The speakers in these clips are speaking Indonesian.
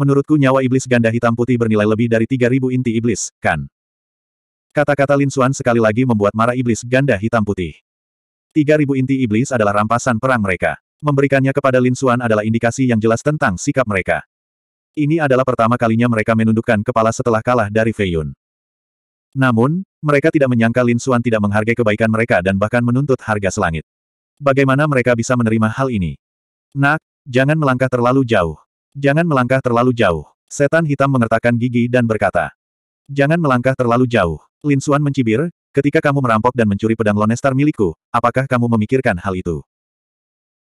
menurutku nyawa iblis ganda hitam putih bernilai lebih dari 3.000 inti iblis, kan? Kata-kata Lin Xuan sekali lagi membuat marah iblis ganda hitam putih. 3.000 inti iblis adalah rampasan perang mereka. Memberikannya kepada Lin Xuan adalah indikasi yang jelas tentang sikap mereka. Ini adalah pertama kalinya mereka menundukkan kepala setelah kalah dari Fei Yun. Namun, mereka tidak menyangka Lin Xuan tidak menghargai kebaikan mereka dan bahkan menuntut harga selangit. Bagaimana mereka bisa menerima hal ini? Nak, jangan melangkah terlalu jauh. Jangan melangkah terlalu jauh. Setan hitam mengertakkan gigi dan berkata. Jangan melangkah terlalu jauh. Lin Xuan mencibir, ketika kamu merampok dan mencuri pedang Lonestar milikku, apakah kamu memikirkan hal itu?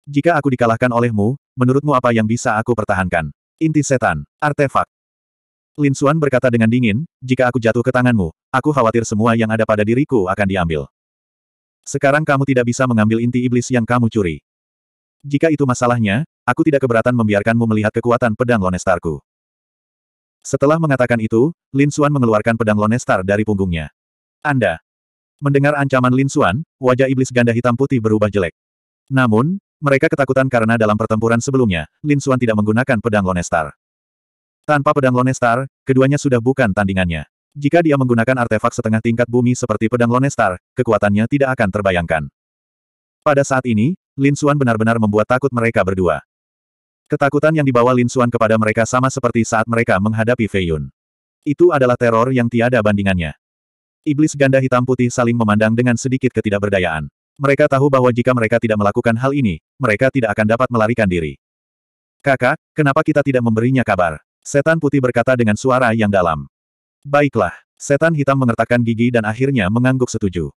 Jika aku dikalahkan olehmu, menurutmu apa yang bisa aku pertahankan? Inti setan, artefak. Lin Xuan berkata dengan dingin, jika aku jatuh ke tanganmu, aku khawatir semua yang ada pada diriku akan diambil. Sekarang kamu tidak bisa mengambil inti iblis yang kamu curi. Jika itu masalahnya, aku tidak keberatan membiarkanmu melihat kekuatan pedang Lonestarku. Setelah mengatakan itu, Lin Xuan mengeluarkan pedang Lonestar dari punggungnya. Anda. Mendengar ancaman Lin Xuan, wajah iblis ganda hitam putih berubah jelek. Namun, mereka ketakutan karena dalam pertempuran sebelumnya, Lin Xuan tidak menggunakan pedang Lonestar. Tanpa pedang Lonestar, keduanya sudah bukan tandingannya. Jika dia menggunakan artefak setengah tingkat bumi seperti pedang Lonestar, kekuatannya tidak akan terbayangkan. Pada saat ini, Lin Xuan benar-benar membuat takut mereka berdua. Ketakutan yang dibawa Lin Xuan kepada mereka sama seperti saat mereka menghadapi Fei Yun. Itu adalah teror yang tiada bandingannya. Iblis ganda hitam putih saling memandang dengan sedikit ketidakberdayaan. Mereka tahu bahwa jika mereka tidak melakukan hal ini, mereka tidak akan dapat melarikan diri. Kakak, kenapa kita tidak memberinya kabar? Setan putih berkata dengan suara yang dalam. Baiklah, setan hitam mengertakkan gigi dan akhirnya mengangguk setuju.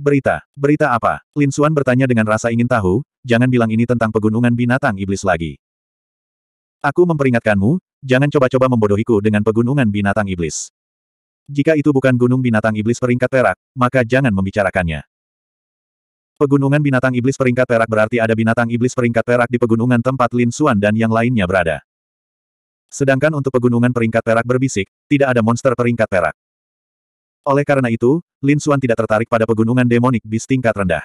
Berita, berita apa? Lin Xuan bertanya dengan rasa ingin tahu, jangan bilang ini tentang pegunungan binatang iblis lagi. Aku memperingatkanmu, jangan coba-coba membodohiku dengan pegunungan binatang iblis. Jika itu bukan gunung binatang iblis peringkat perak, maka jangan membicarakannya. Pegunungan binatang iblis peringkat perak berarti ada binatang iblis peringkat perak di pegunungan tempat Lin Xuan dan yang lainnya berada. Sedangkan untuk pegunungan peringkat perak berbisik, tidak ada monster peringkat perak. Oleh karena itu, Lin Xuan tidak tertarik pada pegunungan demonik bis tingkat rendah.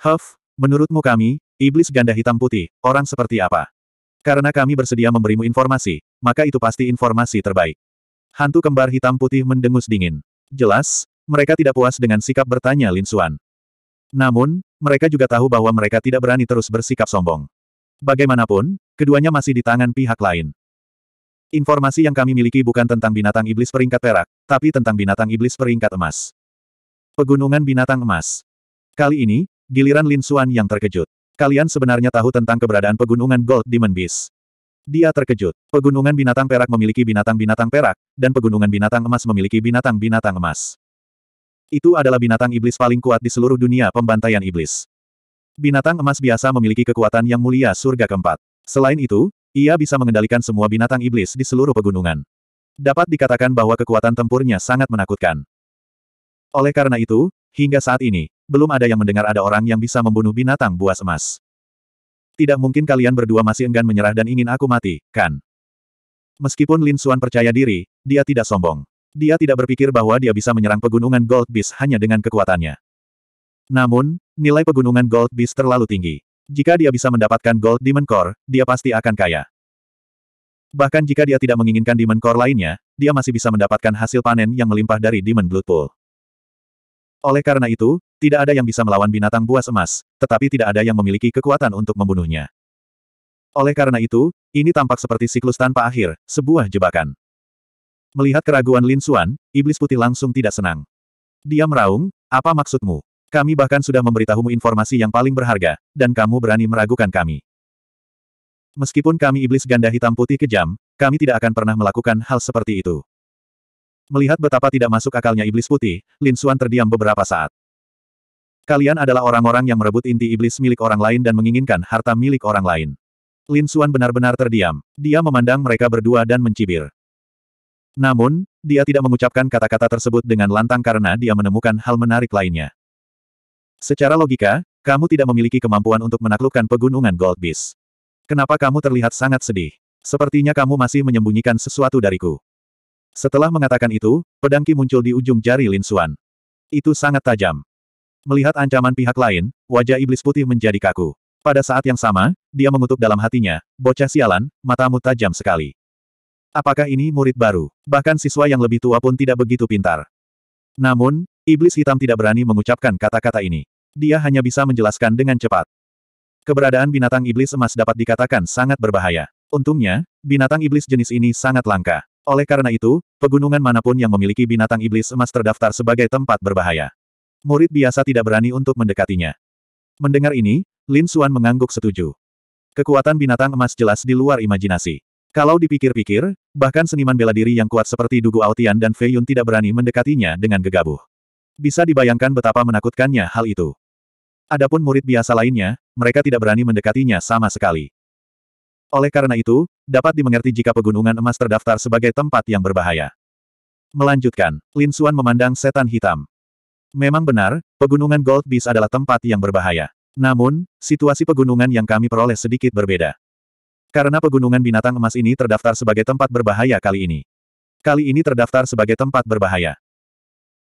Huff, menurutmu kami, iblis ganda hitam putih, orang seperti apa? Karena kami bersedia memberimu informasi, maka itu pasti informasi terbaik. Hantu kembar hitam putih mendengus dingin. Jelas, mereka tidak puas dengan sikap bertanya Lin Xuan. Namun, mereka juga tahu bahwa mereka tidak berani terus bersikap sombong. Bagaimanapun, keduanya masih di tangan pihak lain. Informasi yang kami miliki bukan tentang binatang iblis peringkat perak, tapi tentang binatang iblis peringkat emas. Pegunungan binatang emas. Kali ini, giliran Lin Suan yang terkejut. Kalian sebenarnya tahu tentang keberadaan pegunungan Gold Demon Beast. Dia terkejut. Pegunungan binatang perak memiliki binatang-binatang perak, dan pegunungan binatang emas memiliki binatang-binatang emas. Itu adalah binatang iblis paling kuat di seluruh dunia pembantaian iblis. Binatang emas biasa memiliki kekuatan yang mulia surga keempat. Selain itu, ia bisa mengendalikan semua binatang iblis di seluruh pegunungan. Dapat dikatakan bahwa kekuatan tempurnya sangat menakutkan. Oleh karena itu, hingga saat ini, belum ada yang mendengar ada orang yang bisa membunuh binatang buas emas. Tidak mungkin kalian berdua masih enggan menyerah dan ingin aku mati, kan? Meskipun Lin Xuan percaya diri, dia tidak sombong. Dia tidak berpikir bahwa dia bisa menyerang pegunungan Gold Beast hanya dengan kekuatannya. Namun, nilai pegunungan Gold Beast terlalu tinggi. Jika dia bisa mendapatkan Gold Demon Core, dia pasti akan kaya. Bahkan jika dia tidak menginginkan Demon Core lainnya, dia masih bisa mendapatkan hasil panen yang melimpah dari Demon Blood Pool. Oleh karena itu, tidak ada yang bisa melawan binatang buas emas, tetapi tidak ada yang memiliki kekuatan untuk membunuhnya. Oleh karena itu, ini tampak seperti siklus tanpa akhir, sebuah jebakan. Melihat keraguan Lin Xuan, iblis putih langsung tidak senang. Dia meraung, apa maksudmu? Kami bahkan sudah memberitahumu informasi yang paling berharga, dan kamu berani meragukan kami. Meskipun kami iblis ganda hitam putih kejam, kami tidak akan pernah melakukan hal seperti itu. Melihat betapa tidak masuk akalnya iblis putih, Lin Xuan terdiam beberapa saat. Kalian adalah orang-orang yang merebut inti iblis milik orang lain dan menginginkan harta milik orang lain. Lin Xuan benar-benar terdiam. Dia memandang mereka berdua dan mencibir. Namun, dia tidak mengucapkan kata-kata tersebut dengan lantang karena dia menemukan hal menarik lainnya. Secara logika, kamu tidak memiliki kemampuan untuk menaklukkan pegunungan Gold Beast. Kenapa kamu terlihat sangat sedih? Sepertinya kamu masih menyembunyikan sesuatu dariku. Setelah mengatakan itu, pedangki muncul di ujung jari Lin Xuan. Itu sangat tajam. Melihat ancaman pihak lain, wajah iblis putih menjadi kaku. Pada saat yang sama, dia mengutuk dalam hatinya, bocah sialan, matamu tajam sekali. Apakah ini murid baru? Bahkan siswa yang lebih tua pun tidak begitu pintar. Namun, iblis hitam tidak berani mengucapkan kata-kata ini dia hanya bisa menjelaskan dengan cepat. Keberadaan binatang iblis emas dapat dikatakan sangat berbahaya. Untungnya, binatang iblis jenis ini sangat langka. Oleh karena itu, pegunungan manapun yang memiliki binatang iblis emas terdaftar sebagai tempat berbahaya. Murid biasa tidak berani untuk mendekatinya. Mendengar ini, Lin Xuan mengangguk setuju. Kekuatan binatang emas jelas di luar imajinasi. Kalau dipikir-pikir, bahkan seniman bela diri yang kuat seperti Dugu Aotian dan Fei Yun tidak berani mendekatinya dengan gegabah. Bisa dibayangkan betapa menakutkannya hal itu. Adapun murid biasa lainnya, mereka tidak berani mendekatinya sama sekali. Oleh karena itu, dapat dimengerti jika pegunungan emas terdaftar sebagai tempat yang berbahaya. Melanjutkan, Lin Suan memandang setan hitam. Memang benar, pegunungan Gold Beast adalah tempat yang berbahaya. Namun, situasi pegunungan yang kami peroleh sedikit berbeda. Karena pegunungan binatang emas ini terdaftar sebagai tempat berbahaya kali ini. Kali ini terdaftar sebagai tempat berbahaya.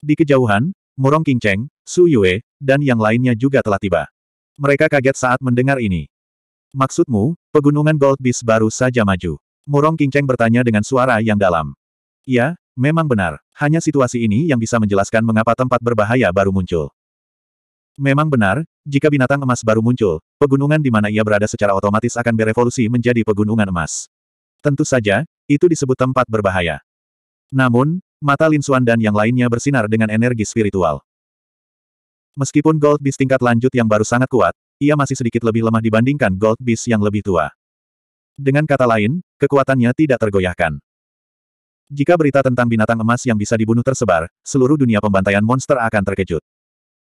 Di kejauhan, Murong King Cheng, Su Yue, dan yang lainnya juga telah tiba. Mereka kaget saat mendengar ini. Maksudmu, pegunungan Gold Beast baru saja maju? Murong Kingceng bertanya dengan suara yang dalam. Ya, memang benar. Hanya situasi ini yang bisa menjelaskan mengapa tempat berbahaya baru muncul. Memang benar, jika binatang emas baru muncul, pegunungan di mana ia berada secara otomatis akan berevolusi menjadi pegunungan emas. Tentu saja, itu disebut tempat berbahaya. Namun, mata Lin Suan dan yang lainnya bersinar dengan energi spiritual. Meskipun Gold Beast tingkat lanjut yang baru sangat kuat, ia masih sedikit lebih lemah dibandingkan Gold Beast yang lebih tua. Dengan kata lain, kekuatannya tidak tergoyahkan. Jika berita tentang binatang emas yang bisa dibunuh tersebar, seluruh dunia pembantaian monster akan terkejut.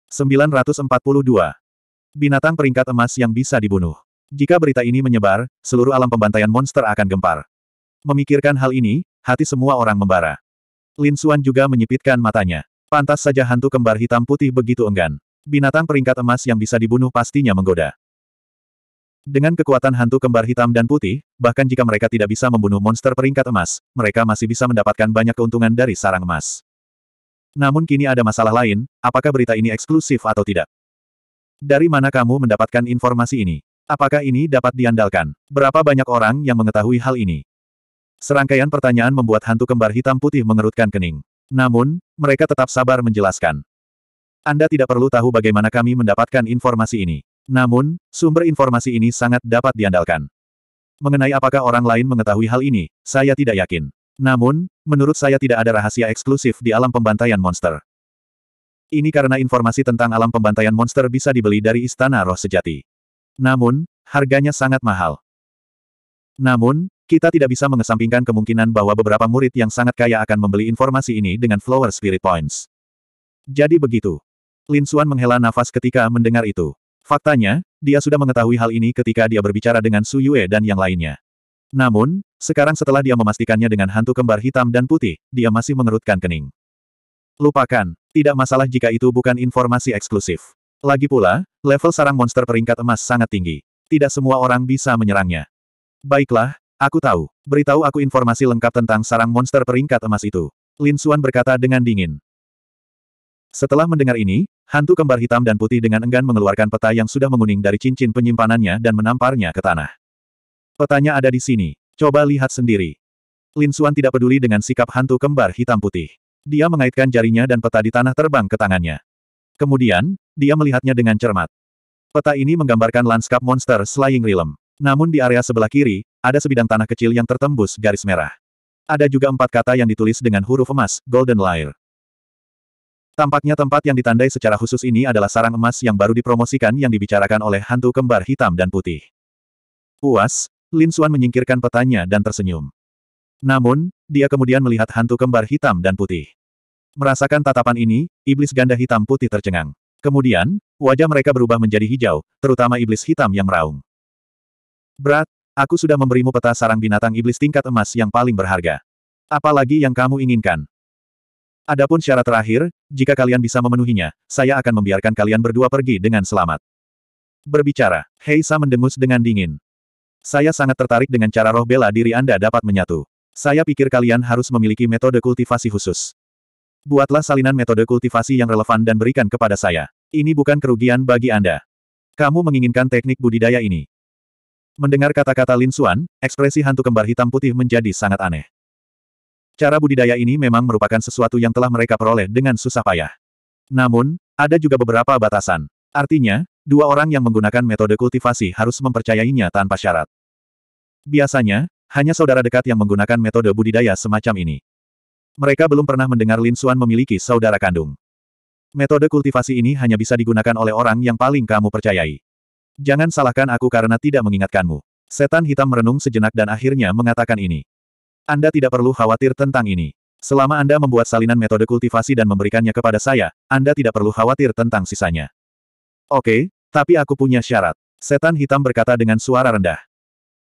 942. Binatang peringkat emas yang bisa dibunuh. Jika berita ini menyebar, seluruh alam pembantaian monster akan gempar. Memikirkan hal ini, hati semua orang membara. Lin Suan juga menyipitkan matanya. Pantas saja hantu kembar hitam putih begitu enggan. Binatang peringkat emas yang bisa dibunuh pastinya menggoda. Dengan kekuatan hantu kembar hitam dan putih, bahkan jika mereka tidak bisa membunuh monster peringkat emas, mereka masih bisa mendapatkan banyak keuntungan dari sarang emas. Namun kini ada masalah lain, apakah berita ini eksklusif atau tidak? Dari mana kamu mendapatkan informasi ini? Apakah ini dapat diandalkan? Berapa banyak orang yang mengetahui hal ini? Serangkaian pertanyaan membuat hantu kembar hitam putih mengerutkan kening. Namun, mereka tetap sabar menjelaskan. Anda tidak perlu tahu bagaimana kami mendapatkan informasi ini. Namun, sumber informasi ini sangat dapat diandalkan. Mengenai apakah orang lain mengetahui hal ini, saya tidak yakin. Namun, menurut saya tidak ada rahasia eksklusif di alam pembantaian monster. Ini karena informasi tentang alam pembantaian monster bisa dibeli dari Istana Roh Sejati. Namun, harganya sangat mahal. Namun, kita tidak bisa mengesampingkan kemungkinan bahwa beberapa murid yang sangat kaya akan membeli informasi ini dengan Flower Spirit Points. Jadi begitu. Lin Xuan menghela nafas ketika mendengar itu. Faktanya, dia sudah mengetahui hal ini ketika dia berbicara dengan Su Yue dan yang lainnya. Namun, sekarang setelah dia memastikannya dengan hantu kembar hitam dan putih, dia masih mengerutkan kening. Lupakan, tidak masalah jika itu bukan informasi eksklusif. Lagi pula, level sarang monster peringkat emas sangat tinggi. Tidak semua orang bisa menyerangnya. Baiklah, Aku tahu. Beritahu aku informasi lengkap tentang sarang monster peringkat emas itu. Lin Xuan berkata dengan dingin. Setelah mendengar ini, hantu kembar hitam dan putih dengan enggan mengeluarkan peta yang sudah menguning dari cincin penyimpanannya dan menamparnya ke tanah. Petanya ada di sini. Coba lihat sendiri. Lin Xuan tidak peduli dengan sikap hantu kembar hitam putih. Dia mengaitkan jarinya dan peta di tanah terbang ke tangannya. Kemudian, dia melihatnya dengan cermat. Peta ini menggambarkan lanskap monster Slaying Realm. Namun di area sebelah kiri, ada sebidang tanah kecil yang tertembus garis merah. Ada juga empat kata yang ditulis dengan huruf emas, Golden Lair. Tampaknya tempat yang ditandai secara khusus ini adalah sarang emas yang baru dipromosikan yang dibicarakan oleh hantu kembar hitam dan putih. Puas, Lin Suan menyingkirkan petanya dan tersenyum. Namun, dia kemudian melihat hantu kembar hitam dan putih. Merasakan tatapan ini, iblis ganda hitam putih tercengang. Kemudian, wajah mereka berubah menjadi hijau, terutama iblis hitam yang meraung. Brat, aku sudah memberimu peta sarang binatang iblis tingkat emas yang paling berharga. Apalagi yang kamu inginkan. Adapun syarat terakhir, jika kalian bisa memenuhinya, saya akan membiarkan kalian berdua pergi dengan selamat. Berbicara, Heisa mendengus dengan dingin. Saya sangat tertarik dengan cara roh bela diri Anda dapat menyatu. Saya pikir kalian harus memiliki metode kultivasi khusus. Buatlah salinan metode kultivasi yang relevan dan berikan kepada saya. Ini bukan kerugian bagi Anda. Kamu menginginkan teknik budidaya ini. Mendengar kata-kata Lin Xuan, ekspresi hantu kembar hitam putih menjadi sangat aneh. Cara budidaya ini memang merupakan sesuatu yang telah mereka peroleh dengan susah payah. Namun, ada juga beberapa batasan. Artinya, dua orang yang menggunakan metode kultivasi harus mempercayainya tanpa syarat. Biasanya, hanya saudara dekat yang menggunakan metode budidaya semacam ini. Mereka belum pernah mendengar Lin Xuan memiliki saudara kandung. Metode kultivasi ini hanya bisa digunakan oleh orang yang paling kamu percayai. Jangan salahkan aku karena tidak mengingatkanmu. Setan hitam merenung sejenak dan akhirnya mengatakan ini. Anda tidak perlu khawatir tentang ini. Selama Anda membuat salinan metode kultivasi dan memberikannya kepada saya, Anda tidak perlu khawatir tentang sisanya. Oke, tapi aku punya syarat. Setan hitam berkata dengan suara rendah.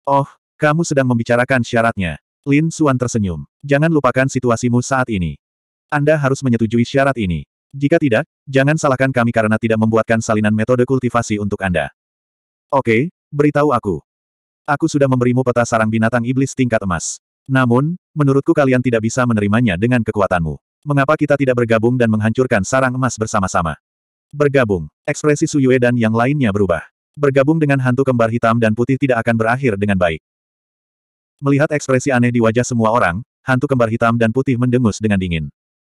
Oh, kamu sedang membicarakan syaratnya. Lin Suan tersenyum. Jangan lupakan situasimu saat ini. Anda harus menyetujui syarat ini. Jika tidak, jangan salahkan kami karena tidak membuatkan salinan metode kultivasi untuk Anda. Oke, beritahu aku. Aku sudah memberimu peta sarang binatang iblis tingkat emas. Namun, menurutku kalian tidak bisa menerimanya dengan kekuatanmu. Mengapa kita tidak bergabung dan menghancurkan sarang emas bersama-sama? Bergabung. Ekspresi Suyue dan yang lainnya berubah. Bergabung dengan hantu kembar hitam dan putih tidak akan berakhir dengan baik. Melihat ekspresi aneh di wajah semua orang, hantu kembar hitam dan putih mendengus dengan dingin.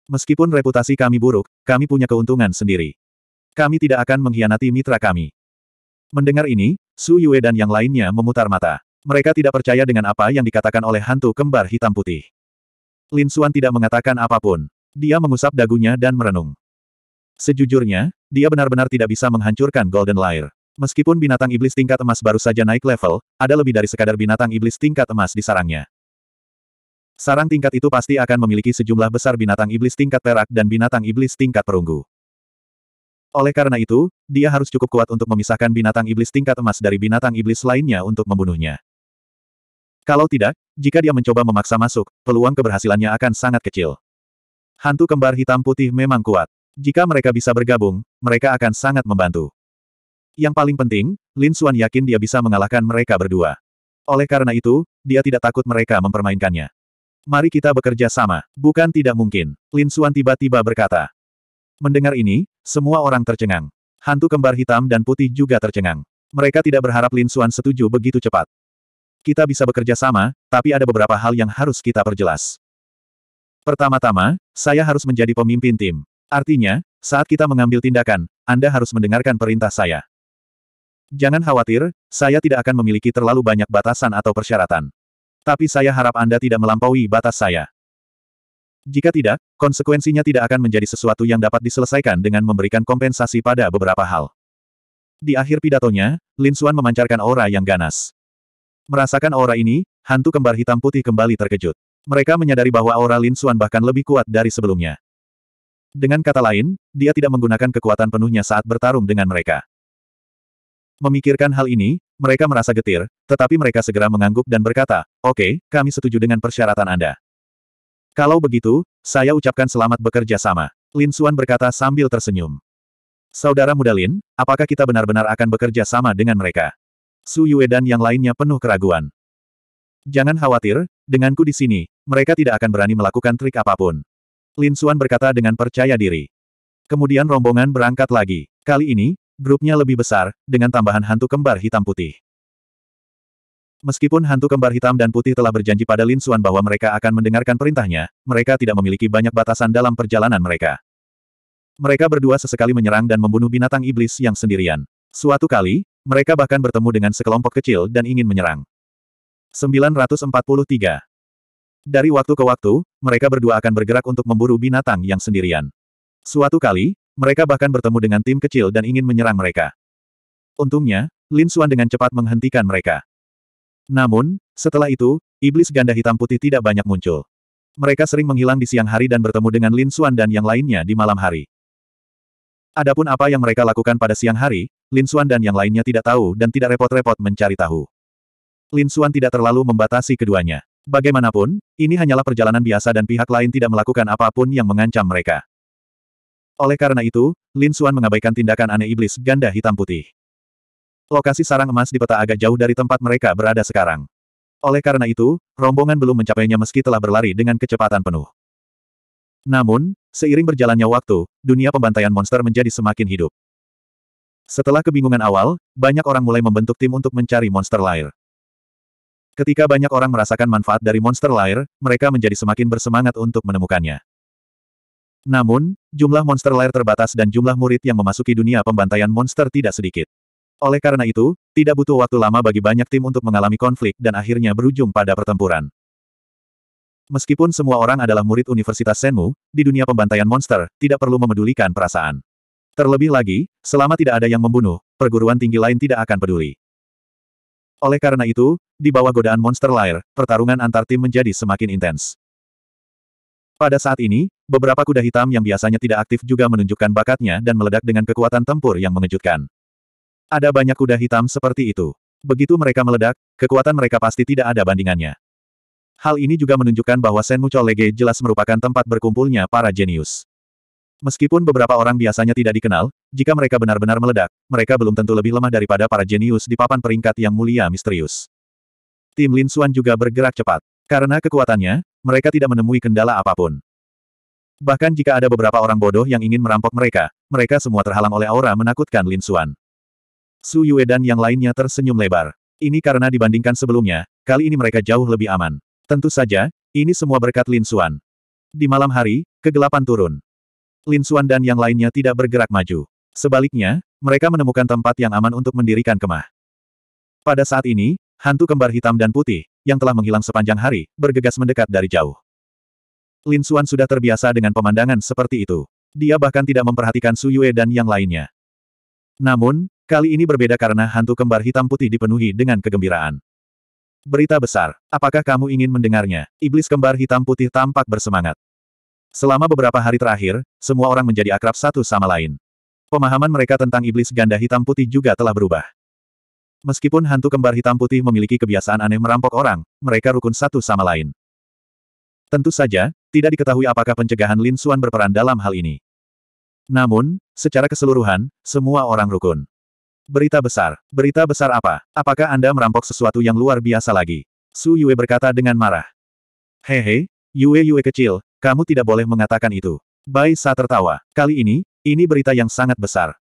Meskipun reputasi kami buruk, kami punya keuntungan sendiri. Kami tidak akan mengkhianati mitra kami. Mendengar ini, Su Yue dan yang lainnya memutar mata. Mereka tidak percaya dengan apa yang dikatakan oleh hantu kembar hitam putih. Lin Suan tidak mengatakan apapun. Dia mengusap dagunya dan merenung. Sejujurnya, dia benar-benar tidak bisa menghancurkan Golden Lair. Meskipun binatang iblis tingkat emas baru saja naik level, ada lebih dari sekadar binatang iblis tingkat emas di sarangnya. Sarang tingkat itu pasti akan memiliki sejumlah besar binatang iblis tingkat perak dan binatang iblis tingkat perunggu. Oleh karena itu, dia harus cukup kuat untuk memisahkan binatang iblis tingkat emas dari binatang iblis lainnya untuk membunuhnya. Kalau tidak, jika dia mencoba memaksa masuk, peluang keberhasilannya akan sangat kecil. Hantu kembar hitam putih memang kuat. Jika mereka bisa bergabung, mereka akan sangat membantu. Yang paling penting, Lin Xuan yakin dia bisa mengalahkan mereka berdua. Oleh karena itu, dia tidak takut mereka mempermainkannya. Mari kita bekerja sama. Bukan tidak mungkin, Lin Xuan tiba-tiba berkata. Mendengar ini, semua orang tercengang. Hantu kembar hitam dan putih juga tercengang. Mereka tidak berharap Lin Suan setuju begitu cepat. Kita bisa bekerja sama, tapi ada beberapa hal yang harus kita perjelas. Pertama-tama, saya harus menjadi pemimpin tim. Artinya, saat kita mengambil tindakan, Anda harus mendengarkan perintah saya. Jangan khawatir, saya tidak akan memiliki terlalu banyak batasan atau persyaratan. Tapi saya harap Anda tidak melampaui batas saya. Jika tidak, konsekuensinya tidak akan menjadi sesuatu yang dapat diselesaikan dengan memberikan kompensasi pada beberapa hal. Di akhir pidatonya, Lin Xuan memancarkan aura yang ganas. Merasakan aura ini, hantu kembar hitam putih kembali terkejut. Mereka menyadari bahwa aura Lin Xuan bahkan lebih kuat dari sebelumnya. Dengan kata lain, dia tidak menggunakan kekuatan penuhnya saat bertarung dengan mereka. Memikirkan hal ini, mereka merasa getir, tetapi mereka segera mengangguk dan berkata, Oke, okay, kami setuju dengan persyaratan Anda. Kalau begitu, saya ucapkan selamat bekerja sama. Lin Suan berkata sambil tersenyum. Saudara muda Lin, apakah kita benar-benar akan bekerja sama dengan mereka? Su Yue dan yang lainnya penuh keraguan. Jangan khawatir, denganku di sini, mereka tidak akan berani melakukan trik apapun. Lin Suan berkata dengan percaya diri. Kemudian rombongan berangkat lagi. Kali ini, grupnya lebih besar, dengan tambahan hantu kembar hitam putih. Meskipun hantu kembar hitam dan putih telah berjanji pada Lin Suan bahwa mereka akan mendengarkan perintahnya, mereka tidak memiliki banyak batasan dalam perjalanan mereka. Mereka berdua sesekali menyerang dan membunuh binatang iblis yang sendirian. Suatu kali, mereka bahkan bertemu dengan sekelompok kecil dan ingin menyerang. 943. Dari waktu ke waktu, mereka berdua akan bergerak untuk memburu binatang yang sendirian. Suatu kali, mereka bahkan bertemu dengan tim kecil dan ingin menyerang mereka. Untungnya, Lin Suan dengan cepat menghentikan mereka. Namun, setelah itu, iblis ganda hitam putih tidak banyak muncul. Mereka sering menghilang di siang hari dan bertemu dengan Lin Xuan dan yang lainnya di malam hari. Adapun apa yang mereka lakukan pada siang hari, Lin Xuan dan yang lainnya tidak tahu dan tidak repot-repot mencari tahu. Lin Xuan tidak terlalu membatasi keduanya. Bagaimanapun, ini hanyalah perjalanan biasa dan pihak lain tidak melakukan apapun yang mengancam mereka. Oleh karena itu, Lin Xuan mengabaikan tindakan aneh iblis ganda hitam putih. Lokasi sarang emas di peta agak jauh dari tempat mereka berada sekarang. Oleh karena itu, rombongan belum mencapainya meski telah berlari dengan kecepatan penuh. Namun, seiring berjalannya waktu, dunia pembantaian monster menjadi semakin hidup. Setelah kebingungan awal, banyak orang mulai membentuk tim untuk mencari monster lair. Ketika banyak orang merasakan manfaat dari monster lair, mereka menjadi semakin bersemangat untuk menemukannya. Namun, jumlah monster lair terbatas dan jumlah murid yang memasuki dunia pembantaian monster tidak sedikit. Oleh karena itu, tidak butuh waktu lama bagi banyak tim untuk mengalami konflik dan akhirnya berujung pada pertempuran. Meskipun semua orang adalah murid Universitas Senmu, di dunia pembantaian monster, tidak perlu memedulikan perasaan. Terlebih lagi, selama tidak ada yang membunuh, perguruan tinggi lain tidak akan peduli. Oleh karena itu, di bawah godaan monster lair, pertarungan antar tim menjadi semakin intens. Pada saat ini, beberapa kuda hitam yang biasanya tidak aktif juga menunjukkan bakatnya dan meledak dengan kekuatan tempur yang mengejutkan. Ada banyak kuda hitam seperti itu. Begitu mereka meledak, kekuatan mereka pasti tidak ada bandingannya. Hal ini juga menunjukkan bahwa Mucho Lege jelas merupakan tempat berkumpulnya para jenius. Meskipun beberapa orang biasanya tidak dikenal, jika mereka benar-benar meledak, mereka belum tentu lebih lemah daripada para jenius di papan peringkat yang mulia misterius. Tim Lin Suan juga bergerak cepat. Karena kekuatannya, mereka tidak menemui kendala apapun. Bahkan jika ada beberapa orang bodoh yang ingin merampok mereka, mereka semua terhalang oleh aura menakutkan Lin Suan. Su Yue dan yang lainnya tersenyum lebar. Ini karena dibandingkan sebelumnya, kali ini mereka jauh lebih aman. Tentu saja, ini semua berkat Lin Xuan. Di malam hari, kegelapan turun. Lin Xuan dan yang lainnya tidak bergerak maju. Sebaliknya, mereka menemukan tempat yang aman untuk mendirikan kemah. Pada saat ini, hantu kembar hitam dan putih, yang telah menghilang sepanjang hari, bergegas mendekat dari jauh. Lin Xuan sudah terbiasa dengan pemandangan seperti itu. Dia bahkan tidak memperhatikan Su Yue dan yang lainnya. Namun, Kali ini berbeda karena hantu kembar hitam putih dipenuhi dengan kegembiraan. Berita besar, apakah kamu ingin mendengarnya? Iblis kembar hitam putih tampak bersemangat. Selama beberapa hari terakhir, semua orang menjadi akrab satu sama lain. Pemahaman mereka tentang iblis ganda hitam putih juga telah berubah. Meskipun hantu kembar hitam putih memiliki kebiasaan aneh merampok orang, mereka rukun satu sama lain. Tentu saja, tidak diketahui apakah pencegahan Lin Suan berperan dalam hal ini. Namun, secara keseluruhan, semua orang rukun. Berita besar. Berita besar apa? Apakah Anda merampok sesuatu yang luar biasa lagi? Su Yue berkata dengan marah. Hehe, Yue Yue kecil, kamu tidak boleh mengatakan itu. Bai Sa tertawa. Kali ini, ini berita yang sangat besar.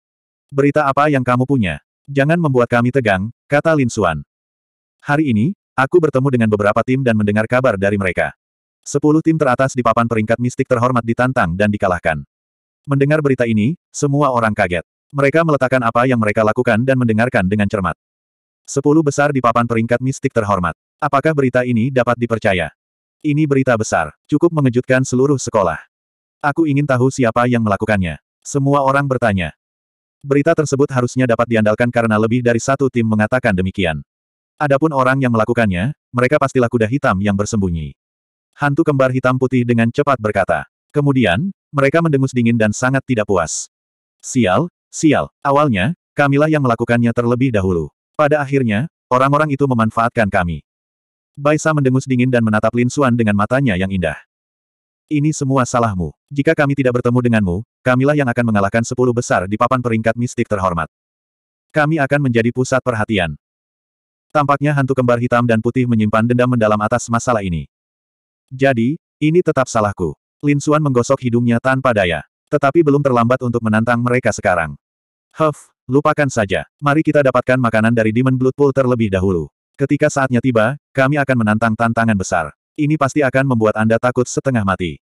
Berita apa yang kamu punya? Jangan membuat kami tegang, kata Lin Xuan. Hari ini, aku bertemu dengan beberapa tim dan mendengar kabar dari mereka. Sepuluh tim teratas di papan peringkat mistik terhormat ditantang dan dikalahkan. Mendengar berita ini, semua orang kaget. Mereka meletakkan apa yang mereka lakukan dan mendengarkan dengan cermat. Sepuluh besar di papan peringkat mistik terhormat. Apakah berita ini dapat dipercaya? Ini berita besar, cukup mengejutkan seluruh sekolah. Aku ingin tahu siapa yang melakukannya. Semua orang bertanya. Berita tersebut harusnya dapat diandalkan karena lebih dari satu tim mengatakan demikian. Adapun orang yang melakukannya, mereka pastilah kuda hitam yang bersembunyi. Hantu kembar hitam putih dengan cepat berkata. Kemudian, mereka mendengus dingin dan sangat tidak puas. Sial, Sial, awalnya, kamilah yang melakukannya terlebih dahulu. Pada akhirnya, orang-orang itu memanfaatkan kami. Baisa mendengus dingin dan menatap Lin Suan dengan matanya yang indah. Ini semua salahmu. Jika kami tidak bertemu denganmu, kamilah yang akan mengalahkan sepuluh besar di papan peringkat mistik terhormat. Kami akan menjadi pusat perhatian. Tampaknya hantu kembar hitam dan putih menyimpan dendam mendalam atas masalah ini. Jadi, ini tetap salahku. Lin Suan menggosok hidungnya tanpa daya. Tetapi belum terlambat untuk menantang mereka sekarang. Huff, lupakan saja. Mari kita dapatkan makanan dari Demon Blood Pool terlebih dahulu. Ketika saatnya tiba, kami akan menantang tantangan besar. Ini pasti akan membuat Anda takut setengah mati.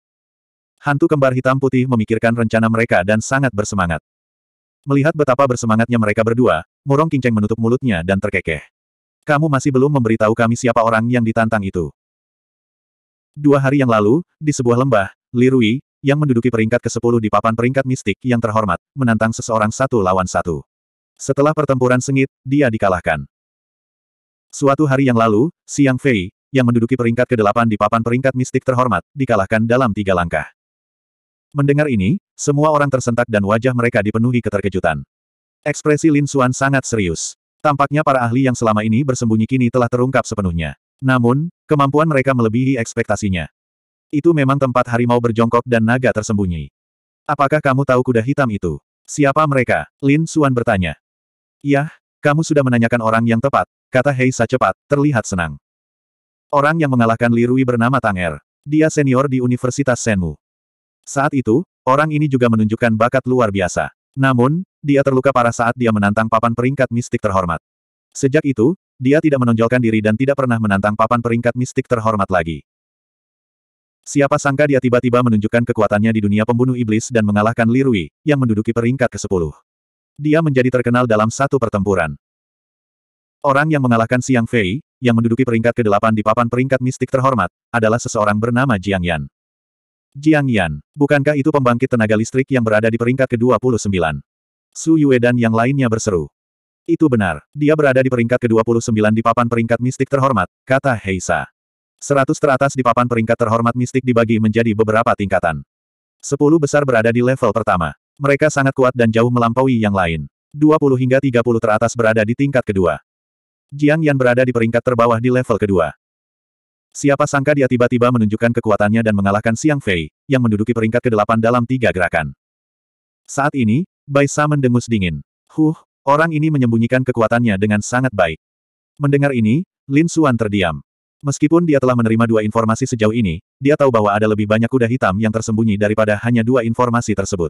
Hantu kembar hitam putih memikirkan rencana mereka dan sangat bersemangat. Melihat betapa bersemangatnya mereka berdua, Murong Kinceng menutup mulutnya dan terkekeh. Kamu masih belum memberitahu kami siapa orang yang ditantang itu. Dua hari yang lalu, di sebuah lembah, Lirui, yang menduduki peringkat ke-10 di papan peringkat mistik yang terhormat, menantang seseorang satu lawan satu. Setelah pertempuran sengit, dia dikalahkan. Suatu hari yang lalu, Siang Fei, yang menduduki peringkat ke-8 di papan peringkat mistik terhormat, dikalahkan dalam tiga langkah. Mendengar ini, semua orang tersentak dan wajah mereka dipenuhi keterkejutan. Ekspresi Lin Xuan sangat serius. Tampaknya para ahli yang selama ini bersembunyi kini telah terungkap sepenuhnya. Namun, kemampuan mereka melebihi ekspektasinya. Itu memang tempat harimau berjongkok dan naga tersembunyi. Apakah kamu tahu kuda hitam itu? Siapa mereka? Lin Suan bertanya. Yah, kamu sudah menanyakan orang yang tepat, kata Hei Sa cepat, terlihat senang. Orang yang mengalahkan Li Rui bernama Tang Er. Dia senior di Universitas Senmu. Saat itu, orang ini juga menunjukkan bakat luar biasa. Namun, dia terluka parah saat dia menantang papan peringkat mistik terhormat. Sejak itu, dia tidak menonjolkan diri dan tidak pernah menantang papan peringkat mistik terhormat lagi. Siapa sangka dia tiba-tiba menunjukkan kekuatannya di dunia pembunuh iblis dan mengalahkan Lirui, yang menduduki peringkat ke-10. Dia menjadi terkenal dalam satu pertempuran. Orang yang mengalahkan Siang Fei, yang menduduki peringkat ke-8 di papan peringkat mistik terhormat, adalah seseorang bernama Jiang Yan. Jiang Yan, bukankah itu pembangkit tenaga listrik yang berada di peringkat ke-29? Su Yue dan yang lainnya berseru. Itu benar, dia berada di peringkat ke-29 di papan peringkat mistik terhormat, kata Heisa. Seratus teratas di papan peringkat terhormat mistik dibagi menjadi beberapa tingkatan. Sepuluh besar berada di level pertama. Mereka sangat kuat dan jauh melampaui yang lain. puluh hingga tiga puluh teratas berada di tingkat kedua. Jiang Yan berada di peringkat terbawah di level kedua. Siapa sangka dia tiba-tiba menunjukkan kekuatannya dan mengalahkan Siang Fei, yang menduduki peringkat ke-8 dalam tiga gerakan. Saat ini, Bai Sa mendengus dingin. Huh, orang ini menyembunyikan kekuatannya dengan sangat baik. Mendengar ini, Lin Xuan terdiam. Meskipun dia telah menerima dua informasi sejauh ini, dia tahu bahwa ada lebih banyak kuda hitam yang tersembunyi daripada hanya dua informasi tersebut.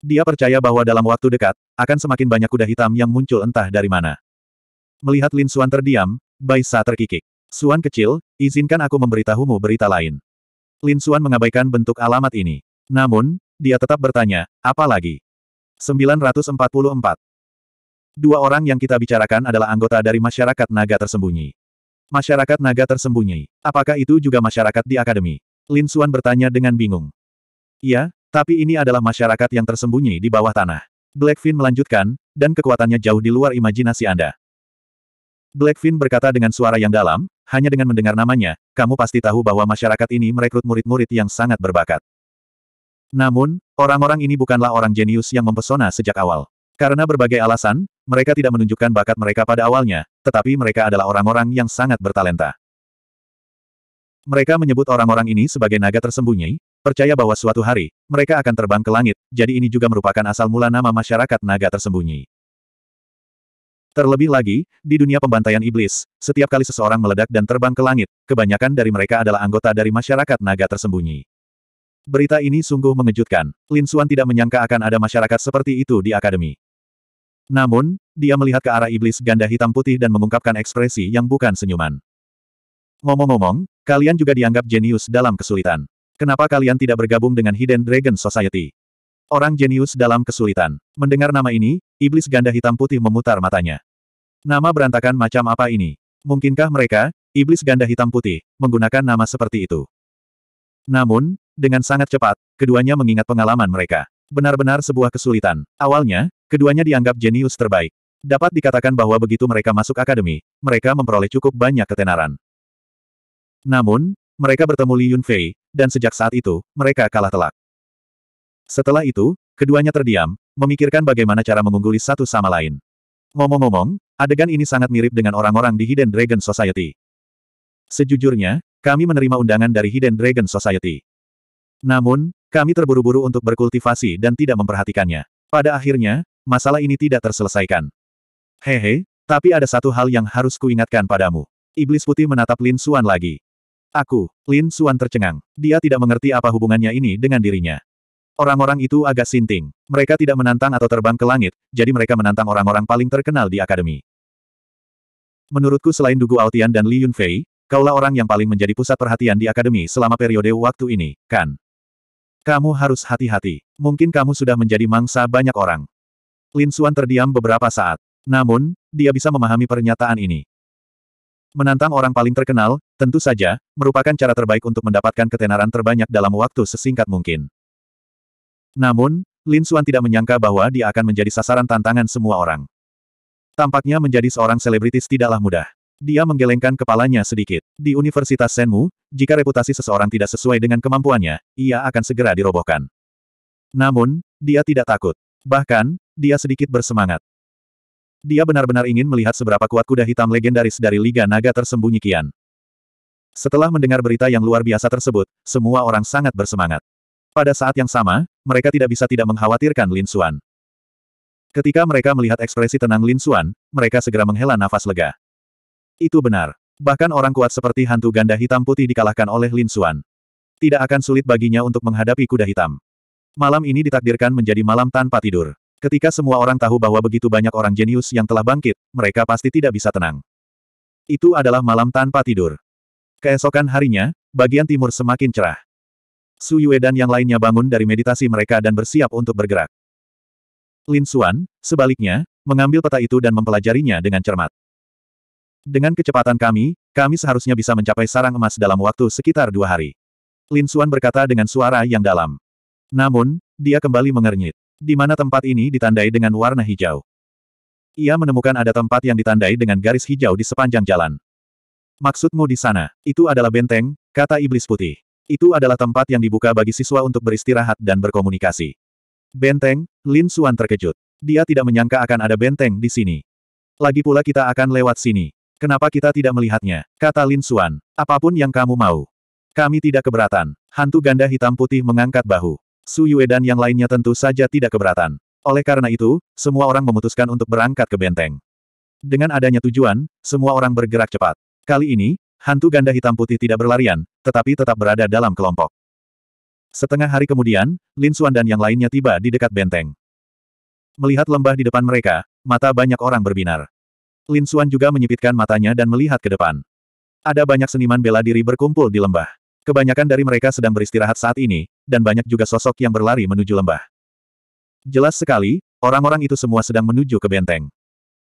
Dia percaya bahwa dalam waktu dekat, akan semakin banyak kuda hitam yang muncul entah dari mana. Melihat Lin Suan terdiam, Bai Sa terkikik. Suan kecil, izinkan aku memberitahumu berita lain. Lin Suan mengabaikan bentuk alamat ini. Namun, dia tetap bertanya, apa lagi? 944. Dua orang yang kita bicarakan adalah anggota dari masyarakat naga tersembunyi. Masyarakat naga tersembunyi. Apakah itu juga masyarakat di akademi? Lin Suan bertanya dengan bingung. Iya, tapi ini adalah masyarakat yang tersembunyi di bawah tanah. Blackfin melanjutkan, dan kekuatannya jauh di luar imajinasi Anda. Blackfin berkata dengan suara yang dalam, hanya dengan mendengar namanya, kamu pasti tahu bahwa masyarakat ini merekrut murid-murid yang sangat berbakat. Namun, orang-orang ini bukanlah orang jenius yang mempesona sejak awal. Karena berbagai alasan, mereka tidak menunjukkan bakat mereka pada awalnya, tetapi mereka adalah orang-orang yang sangat bertalenta. Mereka menyebut orang-orang ini sebagai naga tersembunyi, percaya bahwa suatu hari, mereka akan terbang ke langit, jadi ini juga merupakan asal mula nama masyarakat naga tersembunyi. Terlebih lagi, di dunia pembantaian iblis, setiap kali seseorang meledak dan terbang ke langit, kebanyakan dari mereka adalah anggota dari masyarakat naga tersembunyi. Berita ini sungguh mengejutkan. Lin Xuan tidak menyangka akan ada masyarakat seperti itu di akademi. Namun, dia melihat ke arah iblis ganda hitam putih dan mengungkapkan ekspresi yang bukan senyuman. Ngomong-ngomong, kalian juga dianggap jenius dalam kesulitan. Kenapa kalian tidak bergabung dengan Hidden Dragon Society? Orang jenius dalam kesulitan. Mendengar nama ini, iblis ganda hitam putih memutar matanya. Nama berantakan macam apa ini? Mungkinkah mereka, iblis ganda hitam putih, menggunakan nama seperti itu? Namun, dengan sangat cepat, keduanya mengingat pengalaman mereka. Benar-benar sebuah kesulitan. Awalnya, Keduanya dianggap jenius terbaik. Dapat dikatakan bahwa begitu mereka masuk akademi, mereka memperoleh cukup banyak ketenaran. Namun, mereka bertemu Li Yunfei, dan sejak saat itu, mereka kalah telak. Setelah itu, keduanya terdiam, memikirkan bagaimana cara mengungguli satu sama lain. Ngomong-ngomong, adegan ini sangat mirip dengan orang-orang di Hidden Dragon Society. Sejujurnya, kami menerima undangan dari Hidden Dragon Society. Namun, kami terburu-buru untuk berkultivasi dan tidak memperhatikannya. Pada akhirnya, masalah ini tidak terselesaikan. Hehe, tapi ada satu hal yang harus kuingatkan padamu. Iblis putih menatap Lin Suan lagi. Aku, Lin Suan tercengang. Dia tidak mengerti apa hubungannya ini dengan dirinya. Orang-orang itu agak sinting. Mereka tidak menantang atau terbang ke langit, jadi mereka menantang orang-orang paling terkenal di akademi. Menurutku selain Dugu Aotian dan Li Yunfei, kaulah orang yang paling menjadi pusat perhatian di akademi selama periode waktu ini, kan? Kamu harus hati-hati. Mungkin kamu sudah menjadi mangsa banyak orang. Lin Suan terdiam beberapa saat. Namun, dia bisa memahami pernyataan ini. Menantang orang paling terkenal, tentu saja, merupakan cara terbaik untuk mendapatkan ketenaran terbanyak dalam waktu sesingkat mungkin. Namun, Lin Suan tidak menyangka bahwa dia akan menjadi sasaran tantangan semua orang. Tampaknya menjadi seorang selebritis tidaklah mudah. Dia menggelengkan kepalanya sedikit. Di Universitas Senmu, jika reputasi seseorang tidak sesuai dengan kemampuannya, ia akan segera dirobohkan. Namun, dia tidak takut. Bahkan, dia sedikit bersemangat. Dia benar-benar ingin melihat seberapa kuat kuda hitam legendaris dari Liga Naga tersembunyi Kian. Setelah mendengar berita yang luar biasa tersebut, semua orang sangat bersemangat. Pada saat yang sama, mereka tidak bisa tidak mengkhawatirkan Lin Xuan. Ketika mereka melihat ekspresi tenang Lin Xuan, mereka segera menghela nafas lega. Itu benar. Bahkan orang kuat seperti hantu ganda hitam putih dikalahkan oleh Lin Xuan. Tidak akan sulit baginya untuk menghadapi kuda hitam. Malam ini ditakdirkan menjadi malam tanpa tidur. Ketika semua orang tahu bahwa begitu banyak orang jenius yang telah bangkit, mereka pasti tidak bisa tenang. Itu adalah malam tanpa tidur. Keesokan harinya, bagian timur semakin cerah. Su Yue dan yang lainnya bangun dari meditasi mereka dan bersiap untuk bergerak. Lin Xuan, sebaliknya, mengambil peta itu dan mempelajarinya dengan cermat. Dengan kecepatan kami, kami seharusnya bisa mencapai sarang emas dalam waktu sekitar dua hari. Lin Xuan berkata dengan suara yang dalam. Namun, dia kembali mengernyit. Di mana tempat ini ditandai dengan warna hijau. Ia menemukan ada tempat yang ditandai dengan garis hijau di sepanjang jalan. Maksudmu di sana, itu adalah benteng, kata iblis putih. Itu adalah tempat yang dibuka bagi siswa untuk beristirahat dan berkomunikasi. Benteng, Lin Suan terkejut. Dia tidak menyangka akan ada benteng di sini. Lagi pula kita akan lewat sini. Kenapa kita tidak melihatnya? Kata Lin Suan. Apapun yang kamu mau. Kami tidak keberatan. Hantu ganda hitam putih mengangkat bahu. Su Yue dan yang lainnya tentu saja tidak keberatan. Oleh karena itu, semua orang memutuskan untuk berangkat ke benteng. Dengan adanya tujuan, semua orang bergerak cepat. Kali ini, hantu ganda hitam putih tidak berlarian, tetapi tetap berada dalam kelompok. Setengah hari kemudian, Lin Xuan dan yang lainnya tiba di dekat benteng. Melihat lembah di depan mereka, mata banyak orang berbinar. Lin Xuan juga menyipitkan matanya dan melihat ke depan. Ada banyak seniman bela diri berkumpul di lembah. Kebanyakan dari mereka sedang beristirahat saat ini, dan banyak juga sosok yang berlari menuju lembah. Jelas sekali, orang-orang itu semua sedang menuju ke benteng.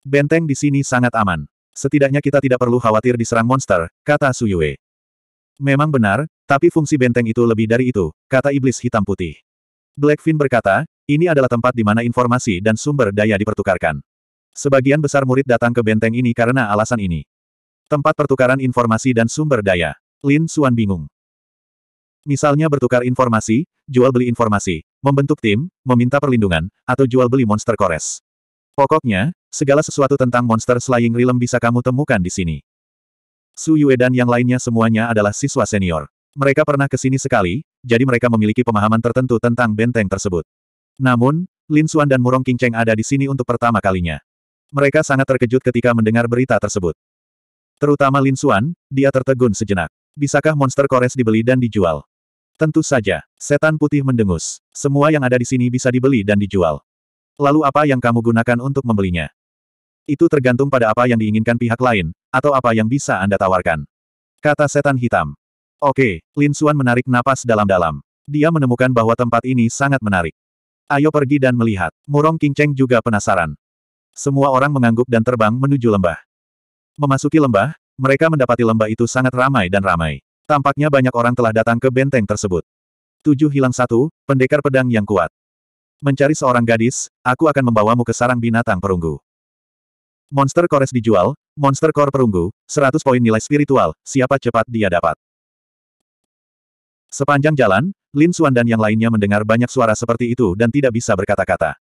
Benteng di sini sangat aman. Setidaknya kita tidak perlu khawatir diserang monster, kata Suyue. Memang benar, tapi fungsi benteng itu lebih dari itu, kata iblis hitam putih. Blackfin berkata, ini adalah tempat di mana informasi dan sumber daya dipertukarkan. Sebagian besar murid datang ke benteng ini karena alasan ini. Tempat pertukaran informasi dan sumber daya. Lin Suan bingung. Misalnya bertukar informasi, jual-beli informasi, membentuk tim, meminta perlindungan, atau jual-beli monster kores. Pokoknya, segala sesuatu tentang monster Slaying Realm bisa kamu temukan di sini. Su Yue dan yang lainnya semuanya adalah siswa senior. Mereka pernah ke sini sekali, jadi mereka memiliki pemahaman tertentu tentang benteng tersebut. Namun, Lin Xuan dan Murong Qingcheng ada di sini untuk pertama kalinya. Mereka sangat terkejut ketika mendengar berita tersebut. Terutama Lin Xuan, dia tertegun sejenak. Bisakah monster kores dibeli dan dijual? Tentu saja, setan putih mendengus. Semua yang ada di sini bisa dibeli dan dijual. Lalu apa yang kamu gunakan untuk membelinya? Itu tergantung pada apa yang diinginkan pihak lain, atau apa yang bisa Anda tawarkan. Kata setan hitam. Oke, Lin Suan menarik napas dalam-dalam. Dia menemukan bahwa tempat ini sangat menarik. Ayo pergi dan melihat. Murong King Cheng juga penasaran. Semua orang mengangguk dan terbang menuju lembah. Memasuki lembah, mereka mendapati lembah itu sangat ramai dan ramai. Tampaknya banyak orang telah datang ke benteng tersebut. Tujuh hilang satu, pendekar pedang yang kuat. Mencari seorang gadis, aku akan membawamu ke sarang binatang perunggu. Monster kores dijual, monster core perunggu, 100 poin nilai spiritual, siapa cepat dia dapat. Sepanjang jalan, Lin Xuan dan yang lainnya mendengar banyak suara seperti itu dan tidak bisa berkata-kata.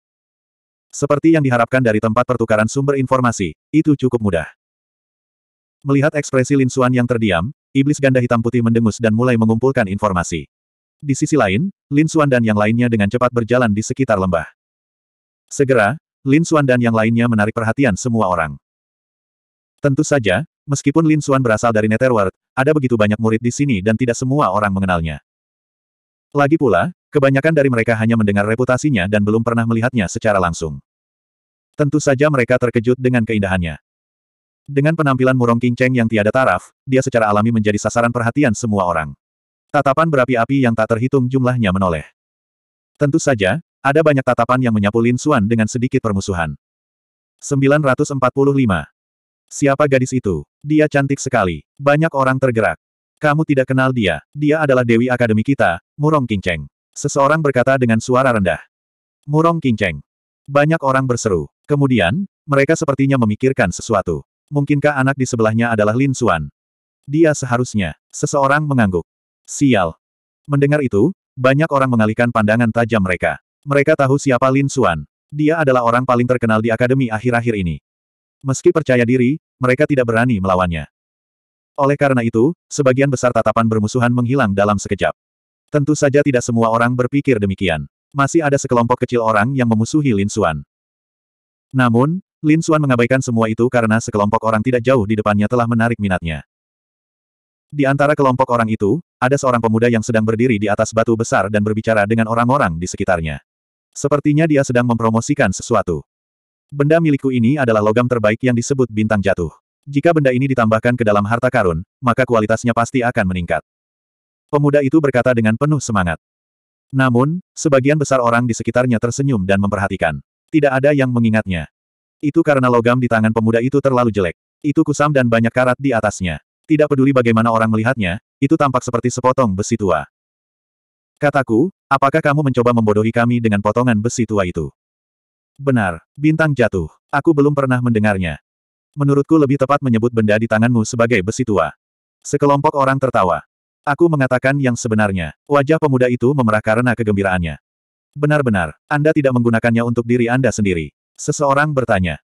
Seperti yang diharapkan dari tempat pertukaran sumber informasi, itu cukup mudah. Melihat ekspresi Lin Xuan yang terdiam, iblis ganda hitam putih mendengus dan mulai mengumpulkan informasi. Di sisi lain, Lin Xuan dan yang lainnya dengan cepat berjalan di sekitar lembah. Segera, Lin Xuan dan yang lainnya menarik perhatian semua orang. Tentu saja, meskipun Lin Xuan berasal dari Netherworld, ada begitu banyak murid di sini dan tidak semua orang mengenalnya. Lagi pula, kebanyakan dari mereka hanya mendengar reputasinya dan belum pernah melihatnya secara langsung. Tentu saja mereka terkejut dengan keindahannya. Dengan penampilan murong King yang tiada taraf, dia secara alami menjadi sasaran perhatian semua orang. Tatapan berapi-api yang tak terhitung jumlahnya menoleh. Tentu saja, ada banyak tatapan yang menyapu Lin Xuan dengan sedikit permusuhan. 945. Siapa gadis itu? Dia cantik sekali. Banyak orang tergerak. Kamu tidak kenal dia. Dia adalah Dewi Akademi kita, Murong King Seseorang berkata dengan suara rendah. Murong King Banyak orang berseru. Kemudian, mereka sepertinya memikirkan sesuatu. Mungkinkah anak di sebelahnya adalah Lin Suan? Dia seharusnya. Seseorang mengangguk. Sial. Mendengar itu, banyak orang mengalihkan pandangan tajam mereka. Mereka tahu siapa Lin Suan. Dia adalah orang paling terkenal di akademi akhir-akhir ini. Meski percaya diri, mereka tidak berani melawannya. Oleh karena itu, sebagian besar tatapan bermusuhan menghilang dalam sekejap. Tentu saja tidak semua orang berpikir demikian. Masih ada sekelompok kecil orang yang memusuhi Lin Suan. Namun, Lin Xuan mengabaikan semua itu karena sekelompok orang tidak jauh di depannya telah menarik minatnya. Di antara kelompok orang itu, ada seorang pemuda yang sedang berdiri di atas batu besar dan berbicara dengan orang-orang di sekitarnya. Sepertinya dia sedang mempromosikan sesuatu. Benda milikku ini adalah logam terbaik yang disebut bintang jatuh. Jika benda ini ditambahkan ke dalam harta karun, maka kualitasnya pasti akan meningkat. Pemuda itu berkata dengan penuh semangat. Namun, sebagian besar orang di sekitarnya tersenyum dan memperhatikan. Tidak ada yang mengingatnya. Itu karena logam di tangan pemuda itu terlalu jelek. Itu kusam dan banyak karat di atasnya. Tidak peduli bagaimana orang melihatnya, itu tampak seperti sepotong besi tua. Kataku, apakah kamu mencoba membodohi kami dengan potongan besi tua itu? Benar, bintang jatuh. Aku belum pernah mendengarnya. Menurutku lebih tepat menyebut benda di tanganmu sebagai besi tua. Sekelompok orang tertawa. Aku mengatakan yang sebenarnya. Wajah pemuda itu memerah karena kegembiraannya. Benar-benar, Anda tidak menggunakannya untuk diri Anda sendiri. Seseorang bertanya.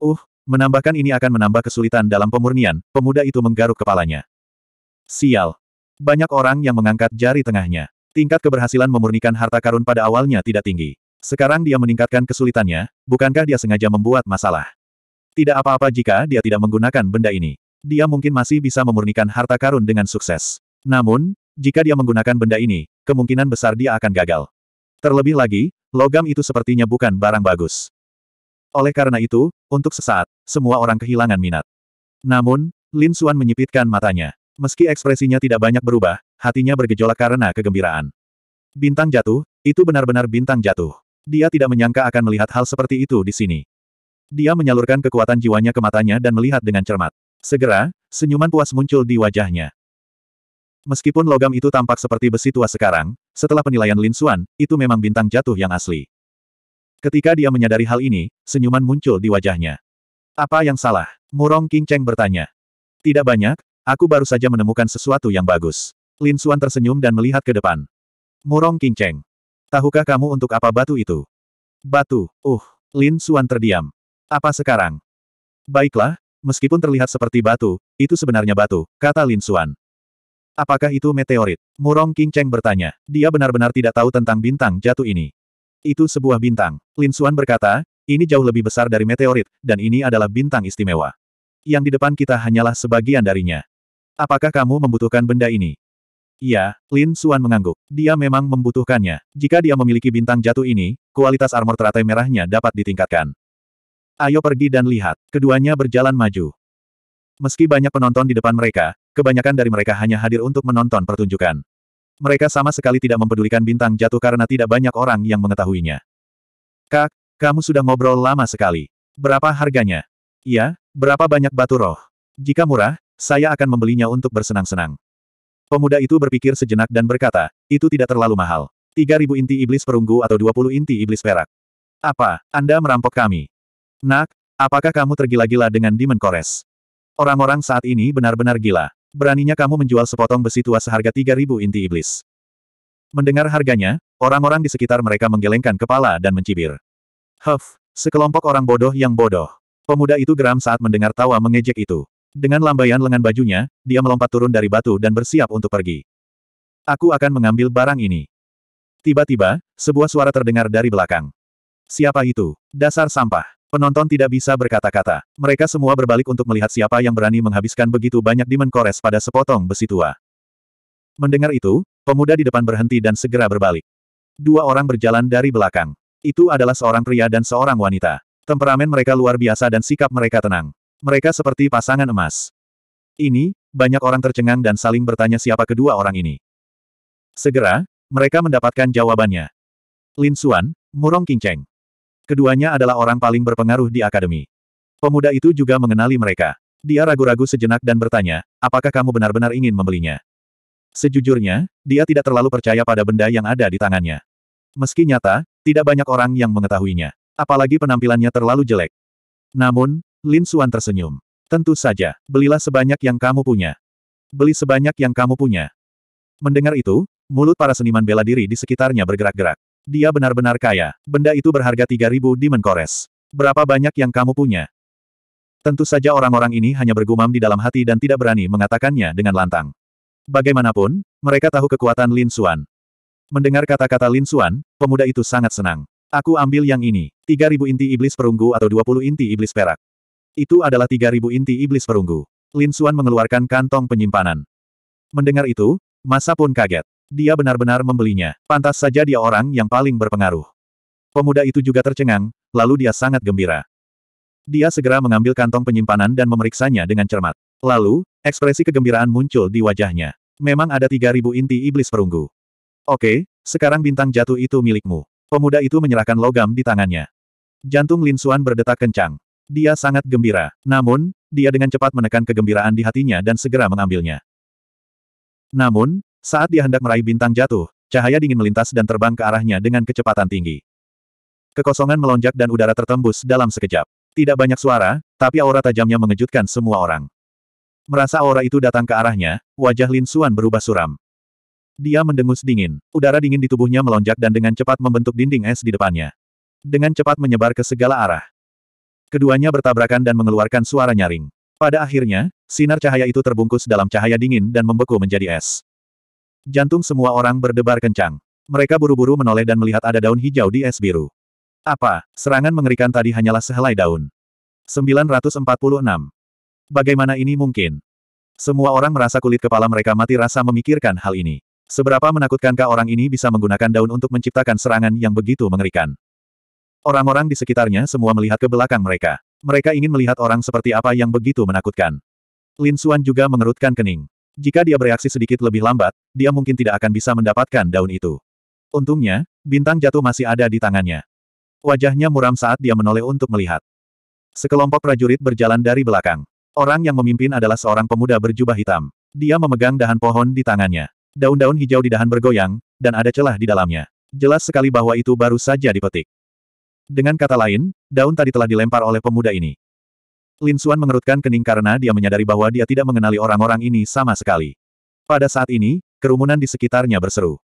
Uh, menambahkan ini akan menambah kesulitan dalam pemurnian, pemuda itu menggaruk kepalanya. Sial. Banyak orang yang mengangkat jari tengahnya. Tingkat keberhasilan memurnikan harta karun pada awalnya tidak tinggi. Sekarang dia meningkatkan kesulitannya, bukankah dia sengaja membuat masalah? Tidak apa-apa jika dia tidak menggunakan benda ini. Dia mungkin masih bisa memurnikan harta karun dengan sukses. Namun, jika dia menggunakan benda ini, kemungkinan besar dia akan gagal. Terlebih lagi, logam itu sepertinya bukan barang bagus. Oleh karena itu, untuk sesaat, semua orang kehilangan minat. Namun, Lin Xuan menyipitkan matanya. Meski ekspresinya tidak banyak berubah, hatinya bergejolak karena kegembiraan. Bintang jatuh, itu benar-benar bintang jatuh. Dia tidak menyangka akan melihat hal seperti itu di sini. Dia menyalurkan kekuatan jiwanya ke matanya dan melihat dengan cermat. Segera, senyuman puas muncul di wajahnya. Meskipun logam itu tampak seperti besi tua sekarang, setelah penilaian Lin Xuan, itu memang bintang jatuh yang asli. Ketika dia menyadari hal ini, senyuman muncul di wajahnya. Apa yang salah? Murong King Cheng bertanya. Tidak banyak, aku baru saja menemukan sesuatu yang bagus. Lin Xuan tersenyum dan melihat ke depan. Murong King Cheng. Tahukah kamu untuk apa batu itu? Batu, uh, Lin Xuan terdiam. Apa sekarang? Baiklah, meskipun terlihat seperti batu, itu sebenarnya batu, kata Lin Xuan. Apakah itu meteorit? Murong King Cheng bertanya. Dia benar-benar tidak tahu tentang bintang jatuh ini. Itu sebuah bintang. Lin Suan berkata, ini jauh lebih besar dari meteorit, dan ini adalah bintang istimewa. Yang di depan kita hanyalah sebagian darinya. Apakah kamu membutuhkan benda ini? Ya, Lin Suan mengangguk. Dia memang membutuhkannya. Jika dia memiliki bintang jatuh ini, kualitas armor teratai merahnya dapat ditingkatkan. Ayo pergi dan lihat. Keduanya berjalan maju. Meski banyak penonton di depan mereka, kebanyakan dari mereka hanya hadir untuk menonton pertunjukan. Mereka sama sekali tidak mempedulikan bintang jatuh karena tidak banyak orang yang mengetahuinya. Kak, kamu sudah ngobrol lama sekali. Berapa harganya? Iya, berapa banyak batu roh? Jika murah, saya akan membelinya untuk bersenang-senang. Pemuda itu berpikir sejenak dan berkata, itu tidak terlalu mahal. 3000 inti iblis perunggu atau 20 inti iblis perak. Apa, Anda merampok kami? Nak, apakah kamu tergila-gila dengan Demon Kores? Orang-orang saat ini benar-benar gila. Beraninya kamu menjual sepotong besi tua seharga 3.000 inti iblis. Mendengar harganya, orang-orang di sekitar mereka menggelengkan kepala dan mencibir. Huff, sekelompok orang bodoh yang bodoh. Pemuda itu geram saat mendengar tawa mengejek itu. Dengan lambaian lengan bajunya, dia melompat turun dari batu dan bersiap untuk pergi. Aku akan mengambil barang ini. Tiba-tiba, sebuah suara terdengar dari belakang. Siapa itu? Dasar sampah. Penonton tidak bisa berkata-kata. Mereka semua berbalik untuk melihat siapa yang berani menghabiskan begitu banyak dimen kores pada sepotong besi tua. Mendengar itu, pemuda di depan berhenti dan segera berbalik. Dua orang berjalan dari belakang. Itu adalah seorang pria dan seorang wanita. Temperamen mereka luar biasa dan sikap mereka tenang. Mereka seperti pasangan emas. Ini, banyak orang tercengang dan saling bertanya siapa kedua orang ini. Segera, mereka mendapatkan jawabannya. Lin Xuan, Murong Kinceng. Keduanya adalah orang paling berpengaruh di akademi. Pemuda itu juga mengenali mereka. Dia ragu-ragu sejenak dan bertanya, apakah kamu benar-benar ingin membelinya? Sejujurnya, dia tidak terlalu percaya pada benda yang ada di tangannya. Meski nyata, tidak banyak orang yang mengetahuinya. Apalagi penampilannya terlalu jelek. Namun, Lin Xuan tersenyum. Tentu saja, belilah sebanyak yang kamu punya. Beli sebanyak yang kamu punya. Mendengar itu, mulut para seniman bela diri di sekitarnya bergerak-gerak. Dia benar-benar kaya. Benda itu berharga 3000 dimen kores. Berapa banyak yang kamu punya? Tentu saja orang-orang ini hanya bergumam di dalam hati dan tidak berani mengatakannya dengan lantang. Bagaimanapun, mereka tahu kekuatan Lin Xuan. Mendengar kata-kata Lin Xuan, pemuda itu sangat senang. Aku ambil yang ini, 3000 inti iblis perunggu atau 20 inti iblis perak. Itu adalah 3000 inti iblis perunggu. Lin Xuan mengeluarkan kantong penyimpanan. Mendengar itu, masa pun kaget. Dia benar-benar membelinya. Pantas saja dia orang yang paling berpengaruh. Pemuda itu juga tercengang, lalu dia sangat gembira. Dia segera mengambil kantong penyimpanan dan memeriksanya dengan cermat. Lalu, ekspresi kegembiraan muncul di wajahnya. Memang ada 3.000 inti iblis perunggu. Oke, sekarang bintang jatuh itu milikmu. Pemuda itu menyerahkan logam di tangannya. Jantung Lin Suan berdetak kencang. Dia sangat gembira. Namun, dia dengan cepat menekan kegembiraan di hatinya dan segera mengambilnya. Namun, saat dia hendak meraih bintang jatuh, cahaya dingin melintas dan terbang ke arahnya dengan kecepatan tinggi. Kekosongan melonjak dan udara tertembus dalam sekejap. Tidak banyak suara, tapi aura tajamnya mengejutkan semua orang. Merasa aura itu datang ke arahnya, wajah Lin Suan berubah suram. Dia mendengus dingin. Udara dingin di tubuhnya melonjak dan dengan cepat membentuk dinding es di depannya. Dengan cepat menyebar ke segala arah. Keduanya bertabrakan dan mengeluarkan suara nyaring. Pada akhirnya, sinar cahaya itu terbungkus dalam cahaya dingin dan membeku menjadi es. Jantung semua orang berdebar kencang. Mereka buru-buru menoleh dan melihat ada daun hijau di es biru. Apa, serangan mengerikan tadi hanyalah sehelai daun. 946. Bagaimana ini mungkin? Semua orang merasa kulit kepala mereka mati rasa memikirkan hal ini. Seberapa menakutkankah orang ini bisa menggunakan daun untuk menciptakan serangan yang begitu mengerikan? Orang-orang di sekitarnya semua melihat ke belakang mereka. Mereka ingin melihat orang seperti apa yang begitu menakutkan. Lin Xuan juga mengerutkan kening. Jika dia bereaksi sedikit lebih lambat, dia mungkin tidak akan bisa mendapatkan daun itu. Untungnya, bintang jatuh masih ada di tangannya. Wajahnya muram saat dia menoleh untuk melihat. Sekelompok prajurit berjalan dari belakang. Orang yang memimpin adalah seorang pemuda berjubah hitam. Dia memegang dahan pohon di tangannya. Daun-daun hijau di dahan bergoyang, dan ada celah di dalamnya. Jelas sekali bahwa itu baru saja dipetik. Dengan kata lain, daun tadi telah dilempar oleh pemuda ini. Lin Xuan mengerutkan kening karena dia menyadari bahwa dia tidak mengenali orang-orang ini sama sekali. Pada saat ini, kerumunan di sekitarnya berseru.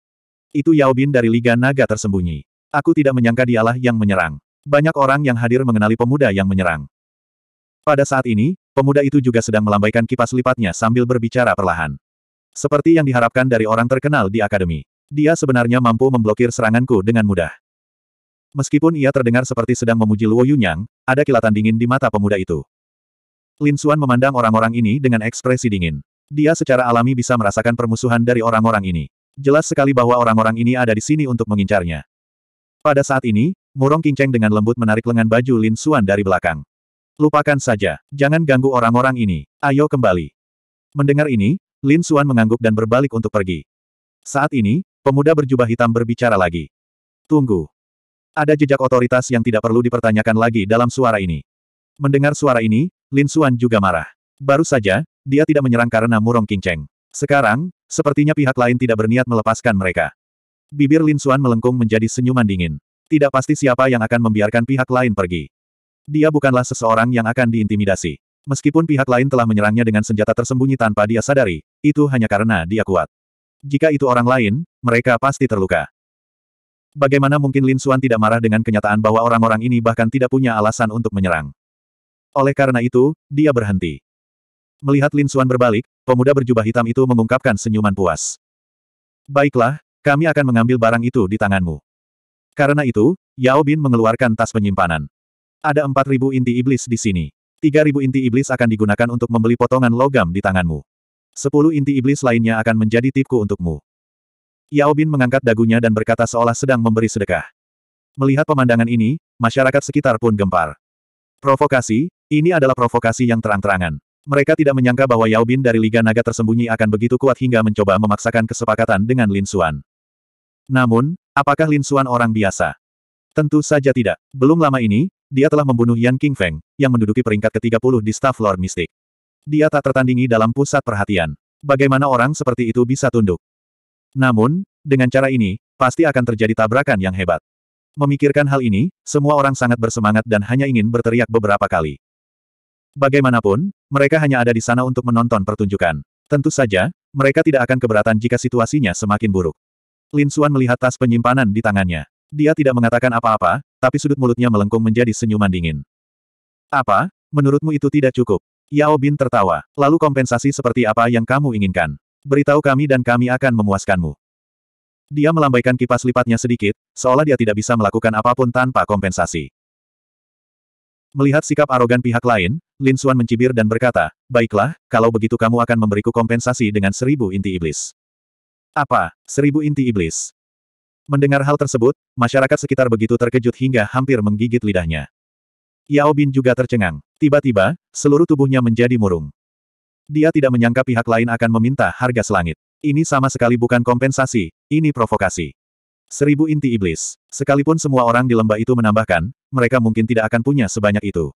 Itu Yao Bin dari Liga Naga tersembunyi. Aku tidak menyangka dialah yang menyerang. Banyak orang yang hadir mengenali pemuda yang menyerang. Pada saat ini, pemuda itu juga sedang melambaikan kipas lipatnya sambil berbicara perlahan. Seperti yang diharapkan dari orang terkenal di akademi. Dia sebenarnya mampu memblokir seranganku dengan mudah. Meskipun ia terdengar seperti sedang memuji Luo Yunyang, ada kilatan dingin di mata pemuda itu. Lin Suan memandang orang-orang ini dengan ekspresi dingin. Dia secara alami bisa merasakan permusuhan dari orang-orang ini. Jelas sekali bahwa orang-orang ini ada di sini untuk mengincarnya. Pada saat ini, Murong Kinceng dengan lembut menarik lengan baju Lin Suan dari belakang. Lupakan saja, jangan ganggu orang-orang ini, ayo kembali. Mendengar ini, Lin Suan mengangguk dan berbalik untuk pergi. Saat ini, pemuda berjubah hitam berbicara lagi. Tunggu. Ada jejak otoritas yang tidak perlu dipertanyakan lagi dalam suara ini. Mendengar suara ini, Lin Xuan juga marah. Baru saja, dia tidak menyerang karena murong kinceng. Sekarang, sepertinya pihak lain tidak berniat melepaskan mereka. Bibir Lin Xuan melengkung menjadi senyuman dingin. Tidak pasti siapa yang akan membiarkan pihak lain pergi. Dia bukanlah seseorang yang akan diintimidasi. Meskipun pihak lain telah menyerangnya dengan senjata tersembunyi tanpa dia sadari, itu hanya karena dia kuat. Jika itu orang lain, mereka pasti terluka. Bagaimana mungkin Lin Xuan tidak marah dengan kenyataan bahwa orang-orang ini bahkan tidak punya alasan untuk menyerang? Oleh karena itu, dia berhenti. Melihat Lin Xuan berbalik, pemuda berjubah hitam itu mengungkapkan senyuman puas. Baiklah, kami akan mengambil barang itu di tanganmu. Karena itu, Yao Bin mengeluarkan tas penyimpanan. Ada 4.000 inti iblis di sini. 3.000 inti iblis akan digunakan untuk membeli potongan logam di tanganmu. 10 inti iblis lainnya akan menjadi tipku untukmu. Yao Bin mengangkat dagunya dan berkata seolah sedang memberi sedekah. Melihat pemandangan ini, masyarakat sekitar pun gempar. Provokasi, ini adalah provokasi yang terang-terangan. Mereka tidak menyangka bahwa Yao Bin dari Liga Naga tersembunyi akan begitu kuat hingga mencoba memaksakan kesepakatan dengan Lin Xuan. Namun, apakah Lin Xuan orang biasa? Tentu saja tidak. Belum lama ini, dia telah membunuh Yan King Feng, yang menduduki peringkat ke-30 di Staff Lord Mystic. Dia tak tertandingi dalam pusat perhatian. Bagaimana orang seperti itu bisa tunduk? Namun, dengan cara ini, pasti akan terjadi tabrakan yang hebat. Memikirkan hal ini, semua orang sangat bersemangat dan hanya ingin berteriak beberapa kali. Bagaimanapun, mereka hanya ada di sana untuk menonton pertunjukan. Tentu saja, mereka tidak akan keberatan jika situasinya semakin buruk. Lin Suan melihat tas penyimpanan di tangannya. Dia tidak mengatakan apa-apa, tapi sudut mulutnya melengkung menjadi senyuman dingin. Apa? Menurutmu itu tidak cukup? Yao Bin tertawa. Lalu kompensasi seperti apa yang kamu inginkan? Beritahu kami dan kami akan memuaskanmu. Dia melambaikan kipas lipatnya sedikit, seolah dia tidak bisa melakukan apapun tanpa kompensasi. Melihat sikap arogan pihak lain, Lin Suan mencibir dan berkata, Baiklah, kalau begitu kamu akan memberiku kompensasi dengan seribu inti iblis. Apa? Seribu inti iblis? Mendengar hal tersebut, masyarakat sekitar begitu terkejut hingga hampir menggigit lidahnya. Yao Bin juga tercengang. Tiba-tiba, seluruh tubuhnya menjadi murung. Dia tidak menyangka pihak lain akan meminta harga selangit. Ini sama sekali bukan kompensasi, ini provokasi. Seribu inti iblis. Sekalipun semua orang di lembah itu menambahkan, mereka mungkin tidak akan punya sebanyak itu.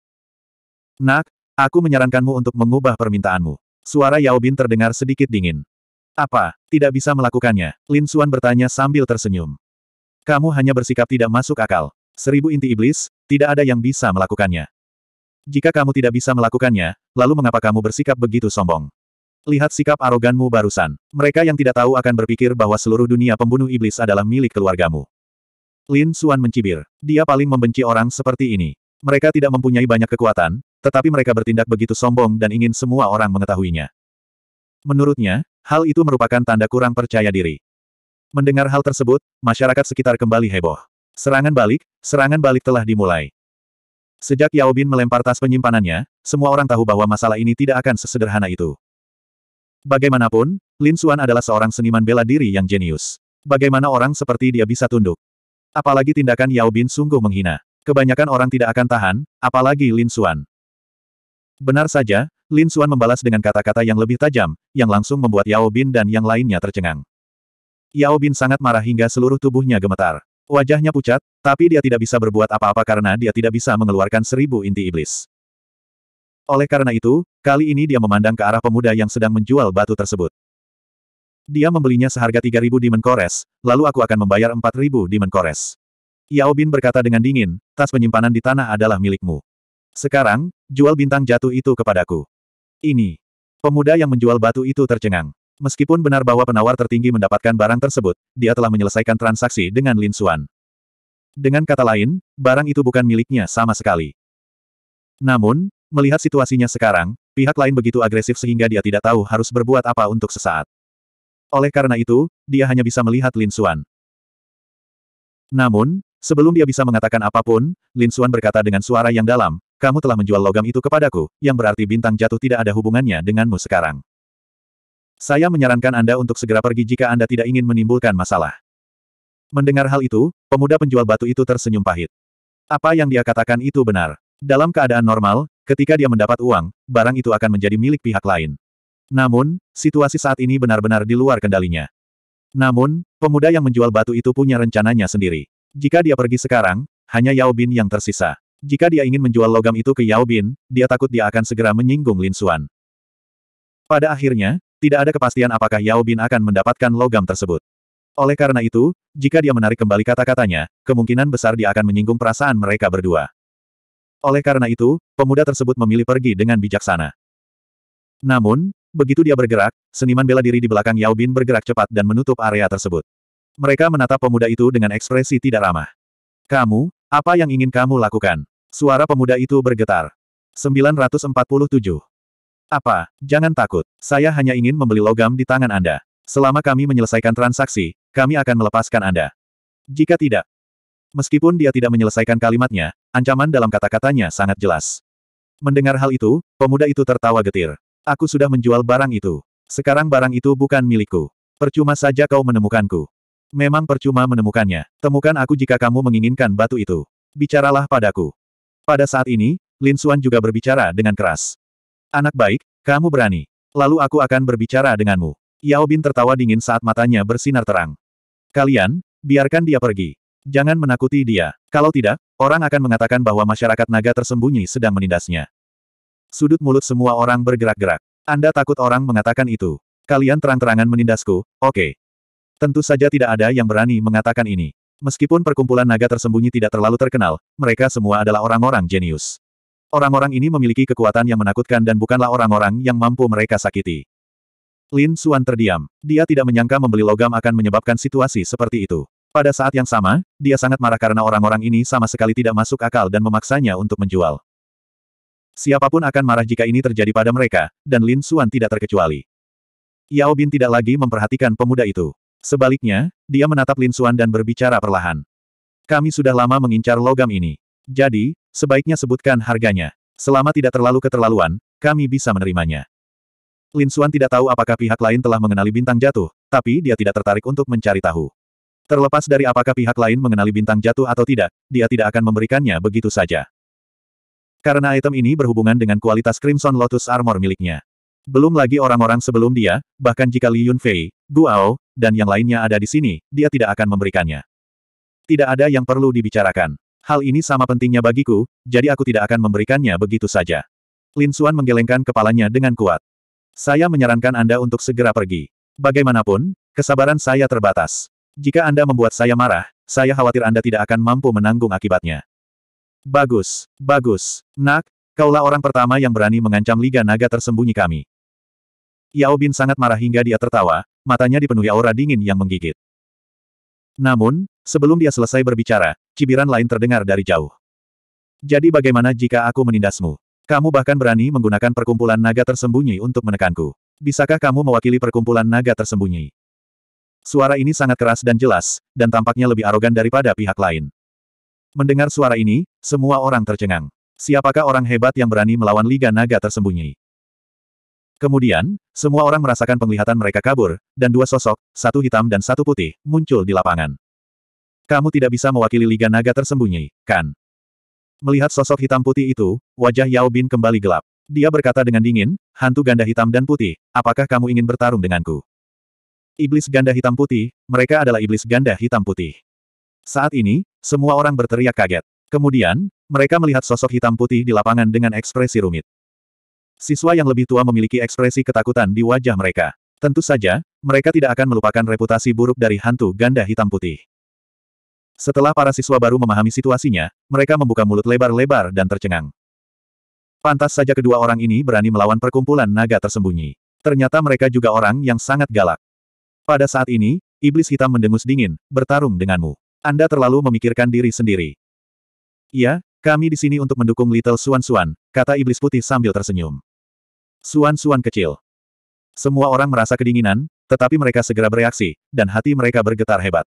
Nak, aku menyarankanmu untuk mengubah permintaanmu. Suara Yao Bin terdengar sedikit dingin. Apa, tidak bisa melakukannya? Lin Suan bertanya sambil tersenyum. Kamu hanya bersikap tidak masuk akal. Seribu inti iblis, tidak ada yang bisa melakukannya. Jika kamu tidak bisa melakukannya, lalu mengapa kamu bersikap begitu sombong? Lihat sikap aroganmu barusan. Mereka yang tidak tahu akan berpikir bahwa seluruh dunia pembunuh iblis adalah milik keluargamu. Lin Suan mencibir. Dia paling membenci orang seperti ini. Mereka tidak mempunyai banyak kekuatan, tetapi mereka bertindak begitu sombong dan ingin semua orang mengetahuinya. Menurutnya, hal itu merupakan tanda kurang percaya diri. Mendengar hal tersebut, masyarakat sekitar kembali heboh. Serangan balik, serangan balik telah dimulai. Sejak Yao Bin melempar tas penyimpanannya, semua orang tahu bahwa masalah ini tidak akan sesederhana itu. Bagaimanapun, Lin Suan adalah seorang seniman bela diri yang jenius. Bagaimana orang seperti dia bisa tunduk? Apalagi tindakan Yao Bin sungguh menghina. Kebanyakan orang tidak akan tahan, apalagi Lin Suan. Benar saja, Lin Suan membalas dengan kata-kata yang lebih tajam, yang langsung membuat Yao Bin dan yang lainnya tercengang. Yao Bin sangat marah hingga seluruh tubuhnya gemetar. Wajahnya pucat, tapi dia tidak bisa berbuat apa-apa karena dia tidak bisa mengeluarkan seribu inti iblis. Oleh karena itu, kali ini dia memandang ke arah pemuda yang sedang menjual batu tersebut. Dia membelinya seharga 3.000 dimen kores, lalu aku akan membayar 4.000 dimen kores. Yao Bin berkata dengan dingin, tas penyimpanan di tanah adalah milikmu. Sekarang, jual bintang jatuh itu kepadaku. Ini. Pemuda yang menjual batu itu tercengang. Meskipun benar bahwa penawar tertinggi mendapatkan barang tersebut, dia telah menyelesaikan transaksi dengan Lin Xuan. Dengan kata lain, barang itu bukan miliknya sama sekali. Namun, Melihat situasinya sekarang, pihak lain begitu agresif sehingga dia tidak tahu harus berbuat apa untuk sesaat. Oleh karena itu, dia hanya bisa melihat Lin Xuan. Namun, sebelum dia bisa mengatakan apapun, Lin Xuan berkata dengan suara yang dalam, kamu telah menjual logam itu kepadaku, yang berarti bintang jatuh tidak ada hubungannya denganmu sekarang. Saya menyarankan Anda untuk segera pergi jika Anda tidak ingin menimbulkan masalah. Mendengar hal itu, pemuda penjual batu itu tersenyum pahit. Apa yang dia katakan itu benar. Dalam keadaan normal, Ketika dia mendapat uang, barang itu akan menjadi milik pihak lain. Namun, situasi saat ini benar-benar di luar kendalinya. Namun, pemuda yang menjual batu itu punya rencananya sendiri. Jika dia pergi sekarang, hanya Yao Bin yang tersisa. Jika dia ingin menjual logam itu ke Yao Bin, dia takut dia akan segera menyinggung Lin Xuan. Pada akhirnya, tidak ada kepastian apakah Yao Bin akan mendapatkan logam tersebut. Oleh karena itu, jika dia menarik kembali kata-katanya, kemungkinan besar dia akan menyinggung perasaan mereka berdua. Oleh karena itu, pemuda tersebut memilih pergi dengan bijaksana. Namun, begitu dia bergerak, seniman bela diri di belakang Yao Bin bergerak cepat dan menutup area tersebut. Mereka menatap pemuda itu dengan ekspresi tidak ramah. Kamu, apa yang ingin kamu lakukan? Suara pemuda itu bergetar. 947. Apa, jangan takut, saya hanya ingin membeli logam di tangan Anda. Selama kami menyelesaikan transaksi, kami akan melepaskan Anda. Jika tidak, Meskipun dia tidak menyelesaikan kalimatnya, ancaman dalam kata-katanya sangat jelas. Mendengar hal itu, pemuda itu tertawa getir. Aku sudah menjual barang itu. Sekarang barang itu bukan milikku. Percuma saja kau menemukanku. Memang percuma menemukannya. Temukan aku jika kamu menginginkan batu itu. Bicaralah padaku. Pada saat ini, Lin Suan juga berbicara dengan keras. Anak baik, kamu berani. Lalu aku akan berbicara denganmu. Yao Bin tertawa dingin saat matanya bersinar terang. Kalian, biarkan dia pergi. Jangan menakuti dia. Kalau tidak, orang akan mengatakan bahwa masyarakat naga tersembunyi sedang menindasnya. Sudut mulut semua orang bergerak-gerak. Anda takut orang mengatakan itu. Kalian terang-terangan menindasku, oke. Okay. Tentu saja tidak ada yang berani mengatakan ini. Meskipun perkumpulan naga tersembunyi tidak terlalu terkenal, mereka semua adalah orang-orang jenius. Orang-orang ini memiliki kekuatan yang menakutkan dan bukanlah orang-orang yang mampu mereka sakiti. Lin Xuan terdiam. Dia tidak menyangka membeli logam akan menyebabkan situasi seperti itu. Pada saat yang sama, dia sangat marah karena orang-orang ini sama sekali tidak masuk akal dan memaksanya untuk menjual. Siapapun akan marah jika ini terjadi pada mereka, dan Lin Suan tidak terkecuali. Yao Bin tidak lagi memperhatikan pemuda itu. Sebaliknya, dia menatap Lin Suan dan berbicara perlahan. Kami sudah lama mengincar logam ini. Jadi, sebaiknya sebutkan harganya. Selama tidak terlalu keterlaluan, kami bisa menerimanya. Lin Suan tidak tahu apakah pihak lain telah mengenali bintang jatuh, tapi dia tidak tertarik untuk mencari tahu. Terlepas dari apakah pihak lain mengenali bintang jatuh atau tidak, dia tidak akan memberikannya begitu saja. Karena item ini berhubungan dengan kualitas Crimson Lotus Armor miliknya. Belum lagi orang-orang sebelum dia, bahkan jika Li Yunfei, Guao, dan yang lainnya ada di sini, dia tidak akan memberikannya. Tidak ada yang perlu dibicarakan. Hal ini sama pentingnya bagiku, jadi aku tidak akan memberikannya begitu saja. Lin Xuan menggelengkan kepalanya dengan kuat. Saya menyarankan Anda untuk segera pergi. Bagaimanapun, kesabaran saya terbatas. Jika Anda membuat saya marah, saya khawatir Anda tidak akan mampu menanggung akibatnya. Bagus, bagus. Nak, kaulah orang pertama yang berani mengancam Liga Naga tersembunyi kami. Yao Bin sangat marah hingga dia tertawa, matanya dipenuhi aura dingin yang menggigit. Namun, sebelum dia selesai berbicara, cibiran lain terdengar dari jauh. Jadi bagaimana jika aku menindasmu? Kamu bahkan berani menggunakan perkumpulan naga tersembunyi untuk menekanku. Bisakah kamu mewakili perkumpulan naga tersembunyi? Suara ini sangat keras dan jelas, dan tampaknya lebih arogan daripada pihak lain. Mendengar suara ini, semua orang tercengang. Siapakah orang hebat yang berani melawan Liga Naga tersembunyi? Kemudian, semua orang merasakan penglihatan mereka kabur, dan dua sosok, satu hitam dan satu putih, muncul di lapangan. Kamu tidak bisa mewakili Liga Naga tersembunyi, kan? Melihat sosok hitam putih itu, wajah Yao Bin kembali gelap. Dia berkata dengan dingin, hantu ganda hitam dan putih, apakah kamu ingin bertarung denganku? Iblis ganda hitam putih, mereka adalah iblis ganda hitam putih. Saat ini, semua orang berteriak kaget. Kemudian, mereka melihat sosok hitam putih di lapangan dengan ekspresi rumit. Siswa yang lebih tua memiliki ekspresi ketakutan di wajah mereka. Tentu saja, mereka tidak akan melupakan reputasi buruk dari hantu ganda hitam putih. Setelah para siswa baru memahami situasinya, mereka membuka mulut lebar-lebar dan tercengang. Pantas saja kedua orang ini berani melawan perkumpulan naga tersembunyi. Ternyata mereka juga orang yang sangat galak. Pada saat ini, iblis hitam mendengus dingin, bertarung denganmu. Anda terlalu memikirkan diri sendiri. Ya, kami di sini untuk mendukung Little Suan Suan, kata iblis putih sambil tersenyum. Suan Suan kecil. Semua orang merasa kedinginan, tetapi mereka segera bereaksi, dan hati mereka bergetar hebat.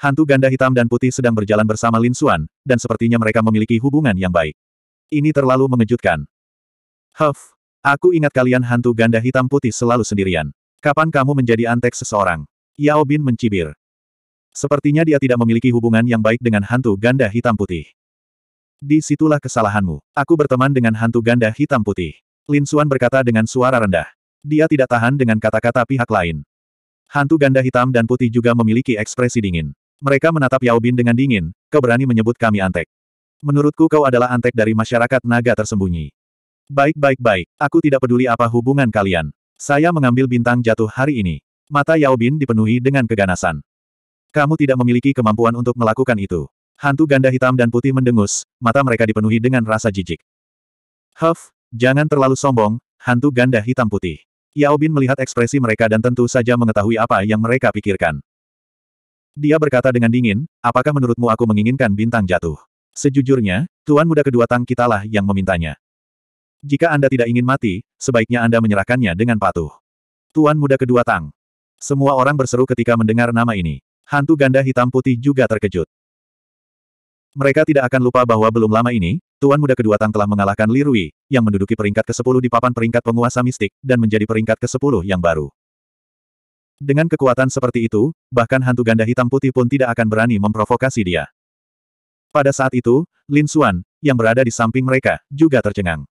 Hantu ganda hitam dan putih sedang berjalan bersama Lin Suan, dan sepertinya mereka memiliki hubungan yang baik. Ini terlalu mengejutkan. Huff, aku ingat kalian hantu ganda hitam putih selalu sendirian. Kapan kamu menjadi antek seseorang? Yao Bin mencibir. Sepertinya dia tidak memiliki hubungan yang baik dengan hantu ganda hitam putih. Disitulah kesalahanmu. Aku berteman dengan hantu ganda hitam putih. Lin Suan berkata dengan suara rendah. Dia tidak tahan dengan kata-kata pihak lain. Hantu ganda hitam dan putih juga memiliki ekspresi dingin. Mereka menatap Yao Bin dengan dingin, kau berani menyebut kami antek. Menurutku kau adalah antek dari masyarakat naga tersembunyi. Baik-baik-baik, aku tidak peduli apa hubungan kalian. Saya mengambil bintang jatuh hari ini. Mata Yao Bin dipenuhi dengan keganasan. Kamu tidak memiliki kemampuan untuk melakukan itu. Hantu ganda hitam dan putih mendengus, mata mereka dipenuhi dengan rasa jijik. Huff, jangan terlalu sombong, hantu ganda hitam putih. Yao Bin melihat ekspresi mereka dan tentu saja mengetahui apa yang mereka pikirkan. Dia berkata dengan dingin, apakah menurutmu aku menginginkan bintang jatuh? Sejujurnya, Tuan Muda kedua Tang kitalah yang memintanya. Jika Anda tidak ingin mati, sebaiknya Anda menyerahkannya dengan patuh. Tuan muda kedua Tang. Semua orang berseru ketika mendengar nama ini. Hantu ganda hitam putih juga terkejut. Mereka tidak akan lupa bahwa belum lama ini, Tuan Muda Kedua Tang telah mengalahkan Li Rui, yang menduduki peringkat ke-10 di papan peringkat penguasa mistik, dan menjadi peringkat ke-10 yang baru. Dengan kekuatan seperti itu, bahkan hantu ganda hitam putih pun tidak akan berani memprovokasi dia. Pada saat itu, Lin Xuan, yang berada di samping mereka, juga tercengang.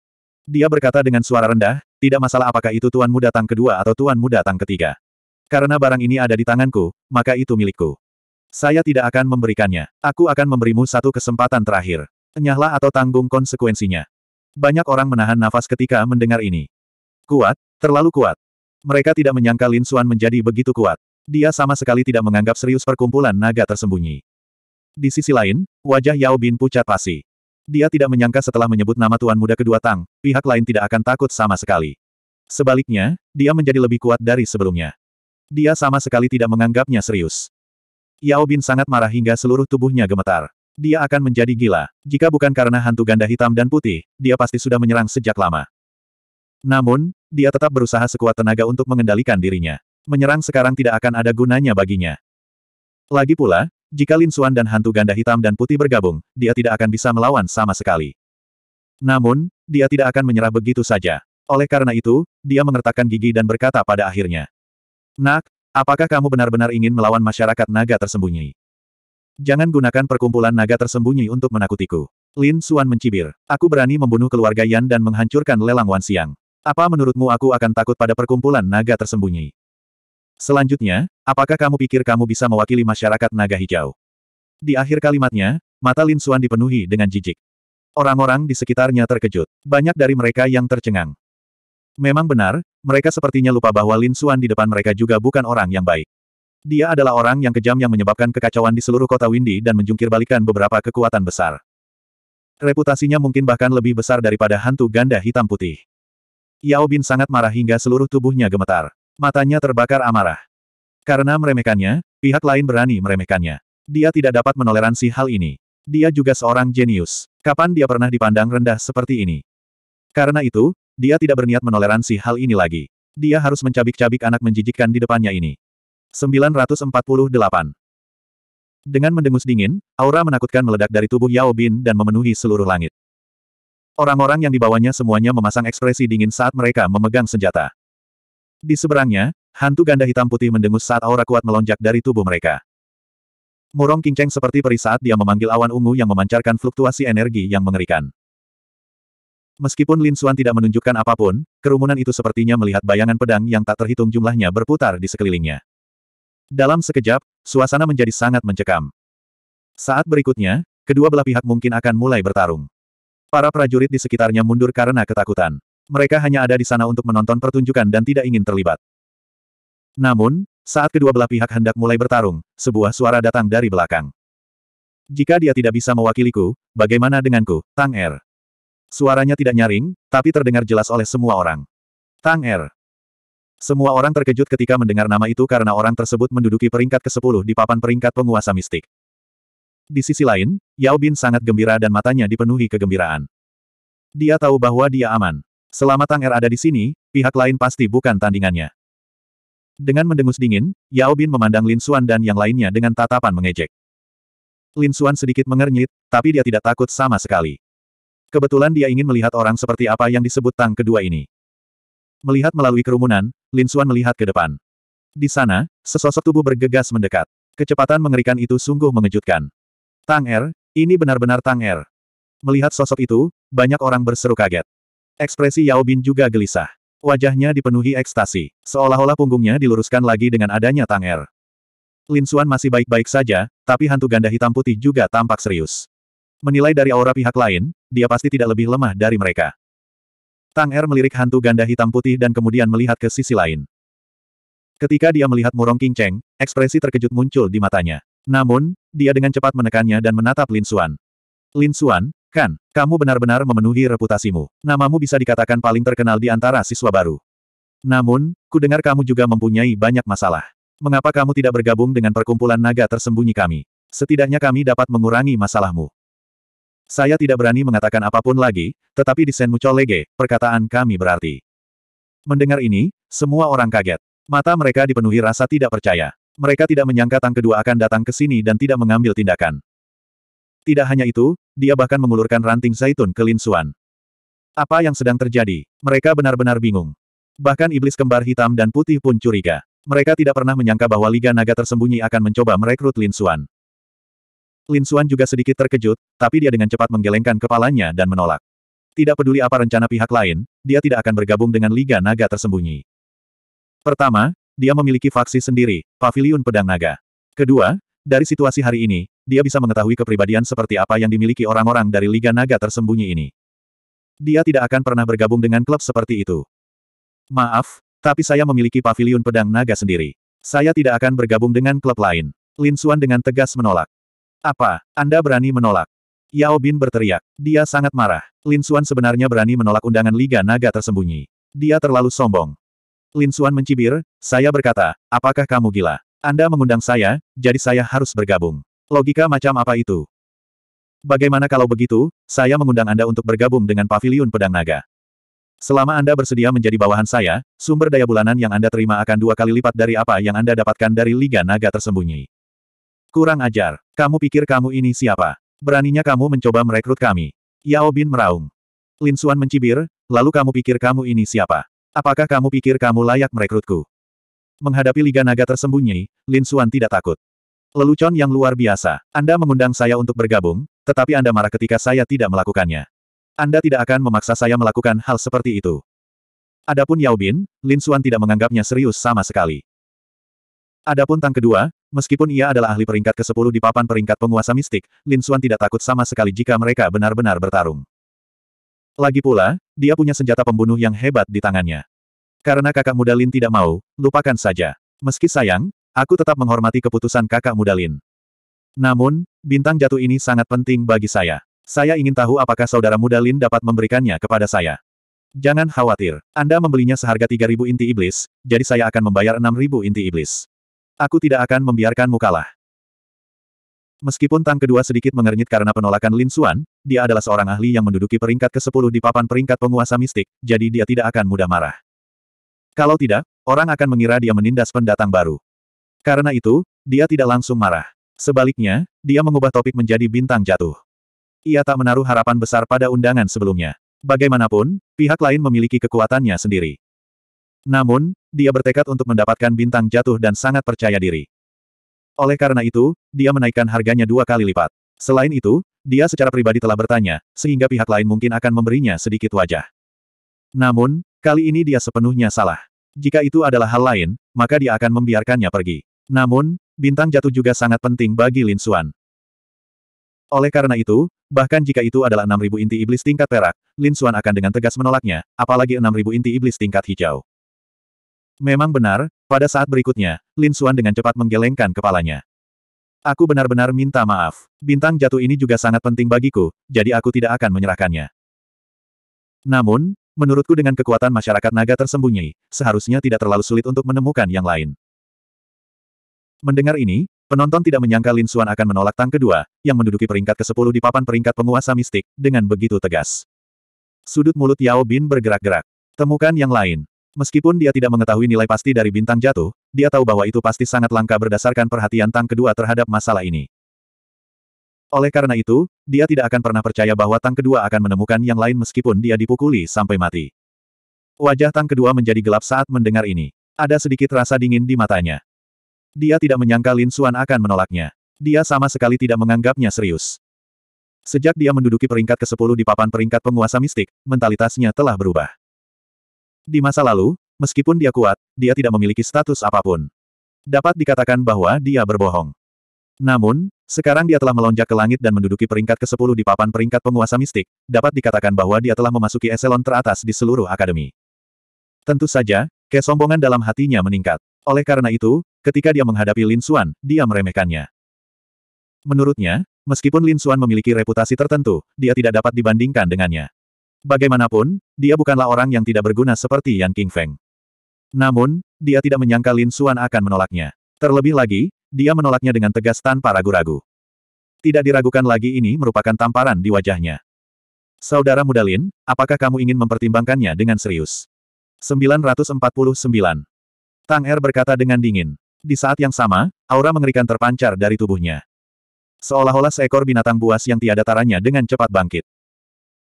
Dia berkata dengan suara rendah, tidak masalah apakah itu tuanmu datang kedua atau tuanmu datang ketiga. Karena barang ini ada di tanganku, maka itu milikku. Saya tidak akan memberikannya. Aku akan memberimu satu kesempatan terakhir. Enyahlah atau tanggung konsekuensinya. Banyak orang menahan nafas ketika mendengar ini. Kuat, terlalu kuat. Mereka tidak menyangka Lin Xuan menjadi begitu kuat. Dia sama sekali tidak menganggap serius perkumpulan naga tersembunyi. Di sisi lain, wajah Yao Bin pucat pasi. Dia tidak menyangka setelah menyebut nama Tuan Muda Kedua Tang, pihak lain tidak akan takut sama sekali. Sebaliknya, dia menjadi lebih kuat dari sebelumnya. Dia sama sekali tidak menganggapnya serius. Yao Bin sangat marah hingga seluruh tubuhnya gemetar. Dia akan menjadi gila. Jika bukan karena hantu ganda hitam dan putih, dia pasti sudah menyerang sejak lama. Namun, dia tetap berusaha sekuat tenaga untuk mengendalikan dirinya. Menyerang sekarang tidak akan ada gunanya baginya. Lagi pula, jika Lin Xuan dan hantu ganda hitam dan putih bergabung, dia tidak akan bisa melawan sama sekali. Namun, dia tidak akan menyerah begitu saja. Oleh karena itu, dia mengertakkan gigi dan berkata pada akhirnya. Nak, apakah kamu benar-benar ingin melawan masyarakat naga tersembunyi? Jangan gunakan perkumpulan naga tersembunyi untuk menakutiku. Lin Xuan mencibir. Aku berani membunuh keluarga Yan dan menghancurkan lelang Wan Siang. Apa menurutmu aku akan takut pada perkumpulan naga tersembunyi? Selanjutnya, apakah kamu pikir kamu bisa mewakili masyarakat naga hijau? Di akhir kalimatnya, mata Lin Suan dipenuhi dengan jijik. Orang-orang di sekitarnya terkejut. Banyak dari mereka yang tercengang. Memang benar, mereka sepertinya lupa bahwa Lin Suan di depan mereka juga bukan orang yang baik. Dia adalah orang yang kejam yang menyebabkan kekacauan di seluruh kota Windy dan menjungkirbalikan beberapa kekuatan besar. Reputasinya mungkin bahkan lebih besar daripada hantu ganda hitam putih. Yao Bin sangat marah hingga seluruh tubuhnya gemetar. Matanya terbakar amarah. Karena meremehkannya, pihak lain berani meremehkannya. Dia tidak dapat menoleransi hal ini. Dia juga seorang jenius. Kapan dia pernah dipandang rendah seperti ini? Karena itu, dia tidak berniat menoleransi hal ini lagi. Dia harus mencabik-cabik anak menjijikkan di depannya ini. 948. Dengan mendengus dingin, aura menakutkan meledak dari tubuh Yao Bin dan memenuhi seluruh langit. Orang-orang yang dibawanya semuanya memasang ekspresi dingin saat mereka memegang senjata. Di seberangnya, hantu ganda hitam putih mendengus saat aura kuat melonjak dari tubuh mereka. Murong kinceng seperti peri saat dia memanggil awan ungu yang memancarkan fluktuasi energi yang mengerikan. Meskipun Lin Suan tidak menunjukkan apapun, kerumunan itu sepertinya melihat bayangan pedang yang tak terhitung jumlahnya berputar di sekelilingnya. Dalam sekejap, suasana menjadi sangat mencekam. Saat berikutnya, kedua belah pihak mungkin akan mulai bertarung. Para prajurit di sekitarnya mundur karena ketakutan. Mereka hanya ada di sana untuk menonton pertunjukan dan tidak ingin terlibat. Namun, saat kedua belah pihak hendak mulai bertarung, sebuah suara datang dari belakang. Jika dia tidak bisa mewakiliku, bagaimana denganku, Tang Er? Suaranya tidak nyaring, tapi terdengar jelas oleh semua orang. Tang Er. Semua orang terkejut ketika mendengar nama itu karena orang tersebut menduduki peringkat ke-10 di papan peringkat penguasa mistik. Di sisi lain, Yao Bin sangat gembira dan matanya dipenuhi kegembiraan. Dia tahu bahwa dia aman. Selama Tang Er ada di sini, pihak lain pasti bukan tandingannya. Dengan mendengus dingin, Yao Bin memandang Lin Xuan dan yang lainnya dengan tatapan mengejek. Lin Xuan sedikit mengernyit, tapi dia tidak takut sama sekali. Kebetulan dia ingin melihat orang seperti apa yang disebut Tang kedua ini. Melihat melalui kerumunan, Lin Xuan melihat ke depan. Di sana, sesosok tubuh bergegas mendekat. Kecepatan mengerikan itu sungguh mengejutkan. Tang Er, ini benar-benar Tang Er. Melihat sosok itu, banyak orang berseru kaget. Ekspresi Yao Bin juga gelisah. Wajahnya dipenuhi ekstasi, seolah-olah punggungnya diluruskan lagi dengan adanya Tang Er. Lin Xuan masih baik-baik saja, tapi hantu ganda hitam putih juga tampak serius. Menilai dari aura pihak lain, dia pasti tidak lebih lemah dari mereka. Tang Er melirik hantu ganda hitam putih dan kemudian melihat ke sisi lain. Ketika dia melihat Murong King Cheng, ekspresi terkejut muncul di matanya. Namun, dia dengan cepat menekannya dan menatap Lin Xuan. Lin Xuan, Kan, kamu benar-benar memenuhi reputasimu. Namamu bisa dikatakan paling terkenal di antara siswa baru. Namun, kudengar kamu juga mempunyai banyak masalah. Mengapa kamu tidak bergabung dengan perkumpulan naga tersembunyi kami? Setidaknya kami dapat mengurangi masalahmu. Saya tidak berani mengatakan apapun lagi, tetapi di Senmu Cholege, perkataan kami berarti. Mendengar ini, semua orang kaget. Mata mereka dipenuhi rasa tidak percaya. Mereka tidak menyangka Tang Kedua akan datang ke sini dan tidak mengambil tindakan. Tidak hanya itu, dia bahkan mengulurkan ranting zaitun ke Lin Xuan. Apa yang sedang terjadi? Mereka benar-benar bingung. Bahkan iblis kembar hitam dan putih pun curiga. Mereka tidak pernah menyangka bahwa Liga Naga tersembunyi akan mencoba merekrut Lin Xuan. Lin Xuan juga sedikit terkejut, tapi dia dengan cepat menggelengkan kepalanya dan menolak. Tidak peduli apa rencana pihak lain, dia tidak akan bergabung dengan Liga Naga tersembunyi. Pertama, dia memiliki faksi sendiri, Paviliun Pedang Naga. Kedua, dari situasi hari ini, dia bisa mengetahui kepribadian seperti apa yang dimiliki orang-orang dari Liga Naga tersembunyi ini. Dia tidak akan pernah bergabung dengan klub seperti itu. Maaf, tapi saya memiliki pavilion pedang naga sendiri. Saya tidak akan bergabung dengan klub lain. Lin Suan dengan tegas menolak. Apa, Anda berani menolak? Yao Bin berteriak. Dia sangat marah. Lin Suan sebenarnya berani menolak undangan Liga Naga tersembunyi. Dia terlalu sombong. Lin Suan mencibir, saya berkata, apakah kamu gila? Anda mengundang saya, jadi saya harus bergabung. Logika macam apa itu? Bagaimana kalau begitu, saya mengundang Anda untuk bergabung dengan Paviliun Pedang Naga. Selama Anda bersedia menjadi bawahan saya, sumber daya bulanan yang Anda terima akan dua kali lipat dari apa yang Anda dapatkan dari Liga Naga tersembunyi. Kurang ajar. Kamu pikir kamu ini siapa? Beraninya kamu mencoba merekrut kami. Yao Bin meraung. Lin Xuan mencibir, lalu kamu pikir kamu ini siapa? Apakah kamu pikir kamu layak merekrutku? Menghadapi Liga Naga tersembunyi, Lin Xuan tidak takut. Lelucon yang luar biasa. Anda mengundang saya untuk bergabung, tetapi Anda marah ketika saya tidak melakukannya. Anda tidak akan memaksa saya melakukan hal seperti itu. Adapun Yao Bin, Lin Xuan tidak menganggapnya serius sama sekali. Adapun Tang kedua, meskipun ia adalah ahli peringkat ke-10 di papan peringkat penguasa mistik, Lin Xuan tidak takut sama sekali jika mereka benar-benar bertarung. Lagi pula, dia punya senjata pembunuh yang hebat di tangannya. Karena kakak muda Lin tidak mau, lupakan saja. Meski sayang, Aku tetap menghormati keputusan kakak muda Lin. Namun, bintang jatuh ini sangat penting bagi saya. Saya ingin tahu apakah saudara muda Lin dapat memberikannya kepada saya. Jangan khawatir, Anda membelinya seharga 3.000 inti iblis, jadi saya akan membayar 6.000 inti iblis. Aku tidak akan membiarkanmu kalah. Meskipun Tang kedua sedikit mengernyit karena penolakan Lin Suan, dia adalah seorang ahli yang menduduki peringkat ke-10 di papan peringkat penguasa mistik, jadi dia tidak akan mudah marah. Kalau tidak, orang akan mengira dia menindas pendatang baru. Karena itu, dia tidak langsung marah. Sebaliknya, dia mengubah topik menjadi bintang jatuh. Ia tak menaruh harapan besar pada undangan sebelumnya. Bagaimanapun, pihak lain memiliki kekuatannya sendiri. Namun, dia bertekad untuk mendapatkan bintang jatuh dan sangat percaya diri. Oleh karena itu, dia menaikkan harganya dua kali lipat. Selain itu, dia secara pribadi telah bertanya, sehingga pihak lain mungkin akan memberinya sedikit wajah. Namun, kali ini dia sepenuhnya salah. Jika itu adalah hal lain, maka dia akan membiarkannya pergi. Namun, bintang jatuh juga sangat penting bagi Lin Xuan. Oleh karena itu, bahkan jika itu adalah 6.000 inti iblis tingkat perak, Lin Xuan akan dengan tegas menolaknya, apalagi 6.000 inti iblis tingkat hijau. Memang benar, pada saat berikutnya, Lin Xuan dengan cepat menggelengkan kepalanya. Aku benar-benar minta maaf. Bintang jatuh ini juga sangat penting bagiku, jadi aku tidak akan menyerahkannya. Namun, menurutku dengan kekuatan masyarakat naga tersembunyi, seharusnya tidak terlalu sulit untuk menemukan yang lain. Mendengar ini, penonton tidak menyangka Lin Xuan akan menolak Tang kedua, yang menduduki peringkat ke-10 di papan peringkat penguasa mistik, dengan begitu tegas. Sudut mulut Yao Bin bergerak-gerak. Temukan yang lain. Meskipun dia tidak mengetahui nilai pasti dari bintang jatuh, dia tahu bahwa itu pasti sangat langka berdasarkan perhatian Tang kedua terhadap masalah ini. Oleh karena itu, dia tidak akan pernah percaya bahwa Tang kedua akan menemukan yang lain meskipun dia dipukuli sampai mati. Wajah Tang kedua menjadi gelap saat mendengar ini. Ada sedikit rasa dingin di matanya. Dia tidak menyangka Lin Xuan akan menolaknya. Dia sama sekali tidak menganggapnya serius. Sejak dia menduduki peringkat ke-10 di papan peringkat penguasa mistik, mentalitasnya telah berubah. Di masa lalu, meskipun dia kuat, dia tidak memiliki status apapun. Dapat dikatakan bahwa dia berbohong. Namun, sekarang dia telah melonjak ke langit dan menduduki peringkat ke-10 di papan peringkat penguasa mistik, dapat dikatakan bahwa dia telah memasuki eselon teratas di seluruh akademi. Tentu saja, kesombongan dalam hatinya meningkat. Oleh karena itu, ketika dia menghadapi Lin Xuan, dia meremehkannya. Menurutnya, meskipun Lin Xuan memiliki reputasi tertentu, dia tidak dapat dibandingkan dengannya. Bagaimanapun, dia bukanlah orang yang tidak berguna seperti Yan King Feng. Namun, dia tidak menyangka Lin Xuan akan menolaknya. Terlebih lagi, dia menolaknya dengan tegas tanpa ragu-ragu. Tidak diragukan lagi ini merupakan tamparan di wajahnya. Saudara muda Lin, apakah kamu ingin mempertimbangkannya dengan serius? 949. Tang Er berkata dengan dingin. Di saat yang sama, aura mengerikan terpancar dari tubuhnya. Seolah-olah seekor binatang buas yang tiada taranya dengan cepat bangkit.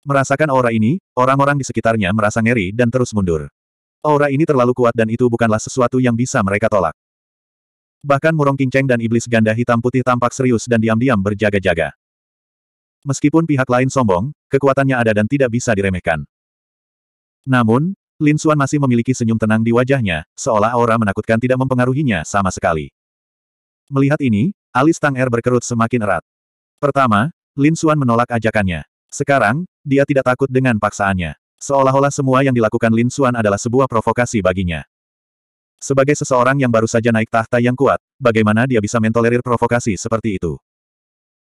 Merasakan aura ini, orang-orang di sekitarnya merasa ngeri dan terus mundur. Aura ini terlalu kuat dan itu bukanlah sesuatu yang bisa mereka tolak. Bahkan Murong Kinceng dan iblis ganda hitam putih tampak serius dan diam-diam berjaga-jaga. Meskipun pihak lain sombong, kekuatannya ada dan tidak bisa diremehkan. Namun, Lin Suan masih memiliki senyum tenang di wajahnya, seolah aura menakutkan tidak mempengaruhinya sama sekali. Melihat ini, alis Tang Er berkerut semakin erat. Pertama, Lin Suan menolak ajakannya. Sekarang, dia tidak takut dengan paksaannya. Seolah-olah semua yang dilakukan Lin Suan adalah sebuah provokasi baginya. Sebagai seseorang yang baru saja naik tahta yang kuat, bagaimana dia bisa mentolerir provokasi seperti itu?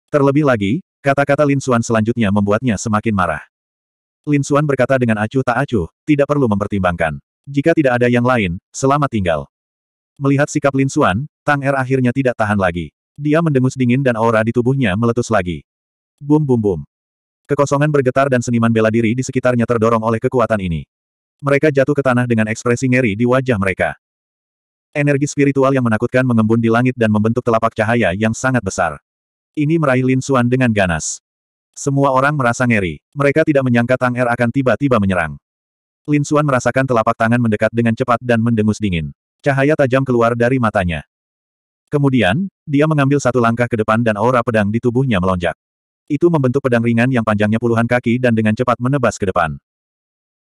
Terlebih lagi, kata-kata Lin Suan selanjutnya membuatnya semakin marah. Lin Suan berkata dengan acuh tak acuh, tidak perlu mempertimbangkan. Jika tidak ada yang lain, selamat tinggal. Melihat sikap Lin Suan, Tang Er akhirnya tidak tahan lagi. Dia mendengus dingin dan aura di tubuhnya meletus lagi. Bum bum bum. Kekosongan bergetar dan seniman bela diri di sekitarnya terdorong oleh kekuatan ini. Mereka jatuh ke tanah dengan ekspresi ngeri di wajah mereka. Energi spiritual yang menakutkan mengembun di langit dan membentuk telapak cahaya yang sangat besar. Ini meraih Lin Suan dengan ganas. Semua orang merasa ngeri. Mereka tidak menyangka Tang Er akan tiba-tiba menyerang. Lin Xuan merasakan telapak tangan mendekat dengan cepat dan mendengus dingin. Cahaya tajam keluar dari matanya. Kemudian, dia mengambil satu langkah ke depan dan aura pedang di tubuhnya melonjak. Itu membentuk pedang ringan yang panjangnya puluhan kaki dan dengan cepat menebas ke depan.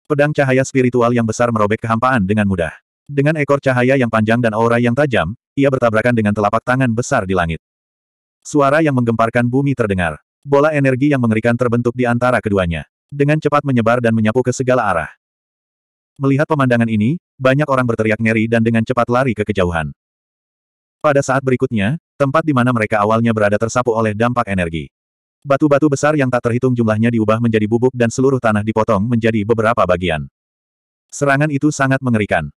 Pedang cahaya spiritual yang besar merobek kehampaan dengan mudah. Dengan ekor cahaya yang panjang dan aura yang tajam, ia bertabrakan dengan telapak tangan besar di langit. Suara yang menggemparkan bumi terdengar. Bola energi yang mengerikan terbentuk di antara keduanya. Dengan cepat menyebar dan menyapu ke segala arah. Melihat pemandangan ini, banyak orang berteriak ngeri dan dengan cepat lari ke kejauhan. Pada saat berikutnya, tempat di mana mereka awalnya berada tersapu oleh dampak energi. Batu-batu besar yang tak terhitung jumlahnya diubah menjadi bubuk dan seluruh tanah dipotong menjadi beberapa bagian. Serangan itu sangat mengerikan.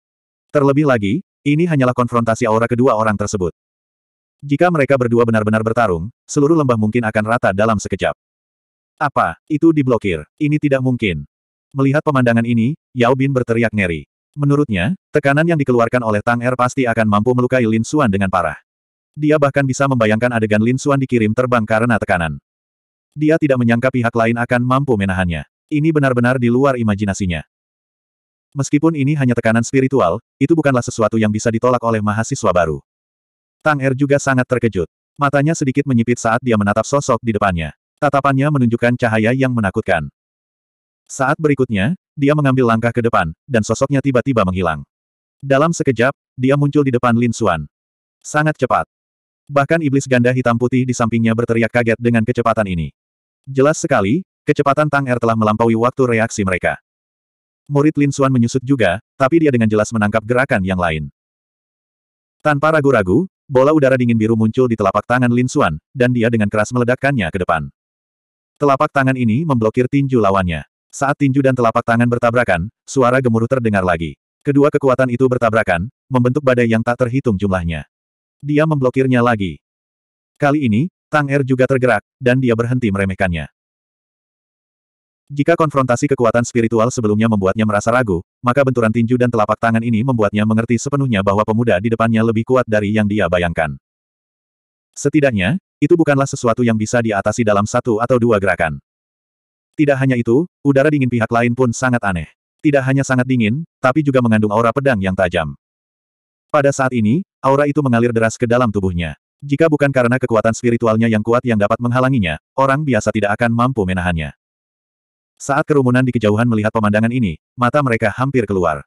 Terlebih lagi, ini hanyalah konfrontasi aura kedua orang tersebut. Jika mereka berdua benar-benar bertarung, seluruh lembah mungkin akan rata dalam sekejap. Apa, itu diblokir, ini tidak mungkin. Melihat pemandangan ini, Yao Bin berteriak ngeri. Menurutnya, tekanan yang dikeluarkan oleh Tang Er pasti akan mampu melukai Lin Xuan dengan parah. Dia bahkan bisa membayangkan adegan Lin Xuan dikirim terbang karena tekanan. Dia tidak menyangka pihak lain akan mampu menahannya. Ini benar-benar di luar imajinasinya. Meskipun ini hanya tekanan spiritual, itu bukanlah sesuatu yang bisa ditolak oleh mahasiswa baru. Tang Er juga sangat terkejut. Matanya sedikit menyipit saat dia menatap sosok di depannya. Tatapannya menunjukkan cahaya yang menakutkan. Saat berikutnya, dia mengambil langkah ke depan, dan sosoknya tiba-tiba menghilang. Dalam sekejap, dia muncul di depan Lin Xuan. Sangat cepat. Bahkan iblis ganda hitam putih di sampingnya berteriak kaget dengan kecepatan ini. Jelas sekali, kecepatan Tang Er telah melampaui waktu reaksi mereka. Murid Lin Xuan menyusut juga, tapi dia dengan jelas menangkap gerakan yang lain. Tanpa ragu-ragu, Bola udara dingin biru muncul di telapak tangan Lin Xuan, dan dia dengan keras meledakkannya ke depan. Telapak tangan ini memblokir tinju lawannya. Saat tinju dan telapak tangan bertabrakan, suara gemuruh terdengar lagi. Kedua kekuatan itu bertabrakan, membentuk badai yang tak terhitung jumlahnya. Dia memblokirnya lagi. Kali ini, Tang Er juga tergerak, dan dia berhenti meremehkannya. Jika konfrontasi kekuatan spiritual sebelumnya membuatnya merasa ragu, maka benturan tinju dan telapak tangan ini membuatnya mengerti sepenuhnya bahwa pemuda di depannya lebih kuat dari yang dia bayangkan. Setidaknya, itu bukanlah sesuatu yang bisa diatasi dalam satu atau dua gerakan. Tidak hanya itu, udara dingin pihak lain pun sangat aneh. Tidak hanya sangat dingin, tapi juga mengandung aura pedang yang tajam. Pada saat ini, aura itu mengalir deras ke dalam tubuhnya. Jika bukan karena kekuatan spiritualnya yang kuat yang dapat menghalanginya, orang biasa tidak akan mampu menahannya. Saat kerumunan di kejauhan melihat pemandangan ini, mata mereka hampir keluar.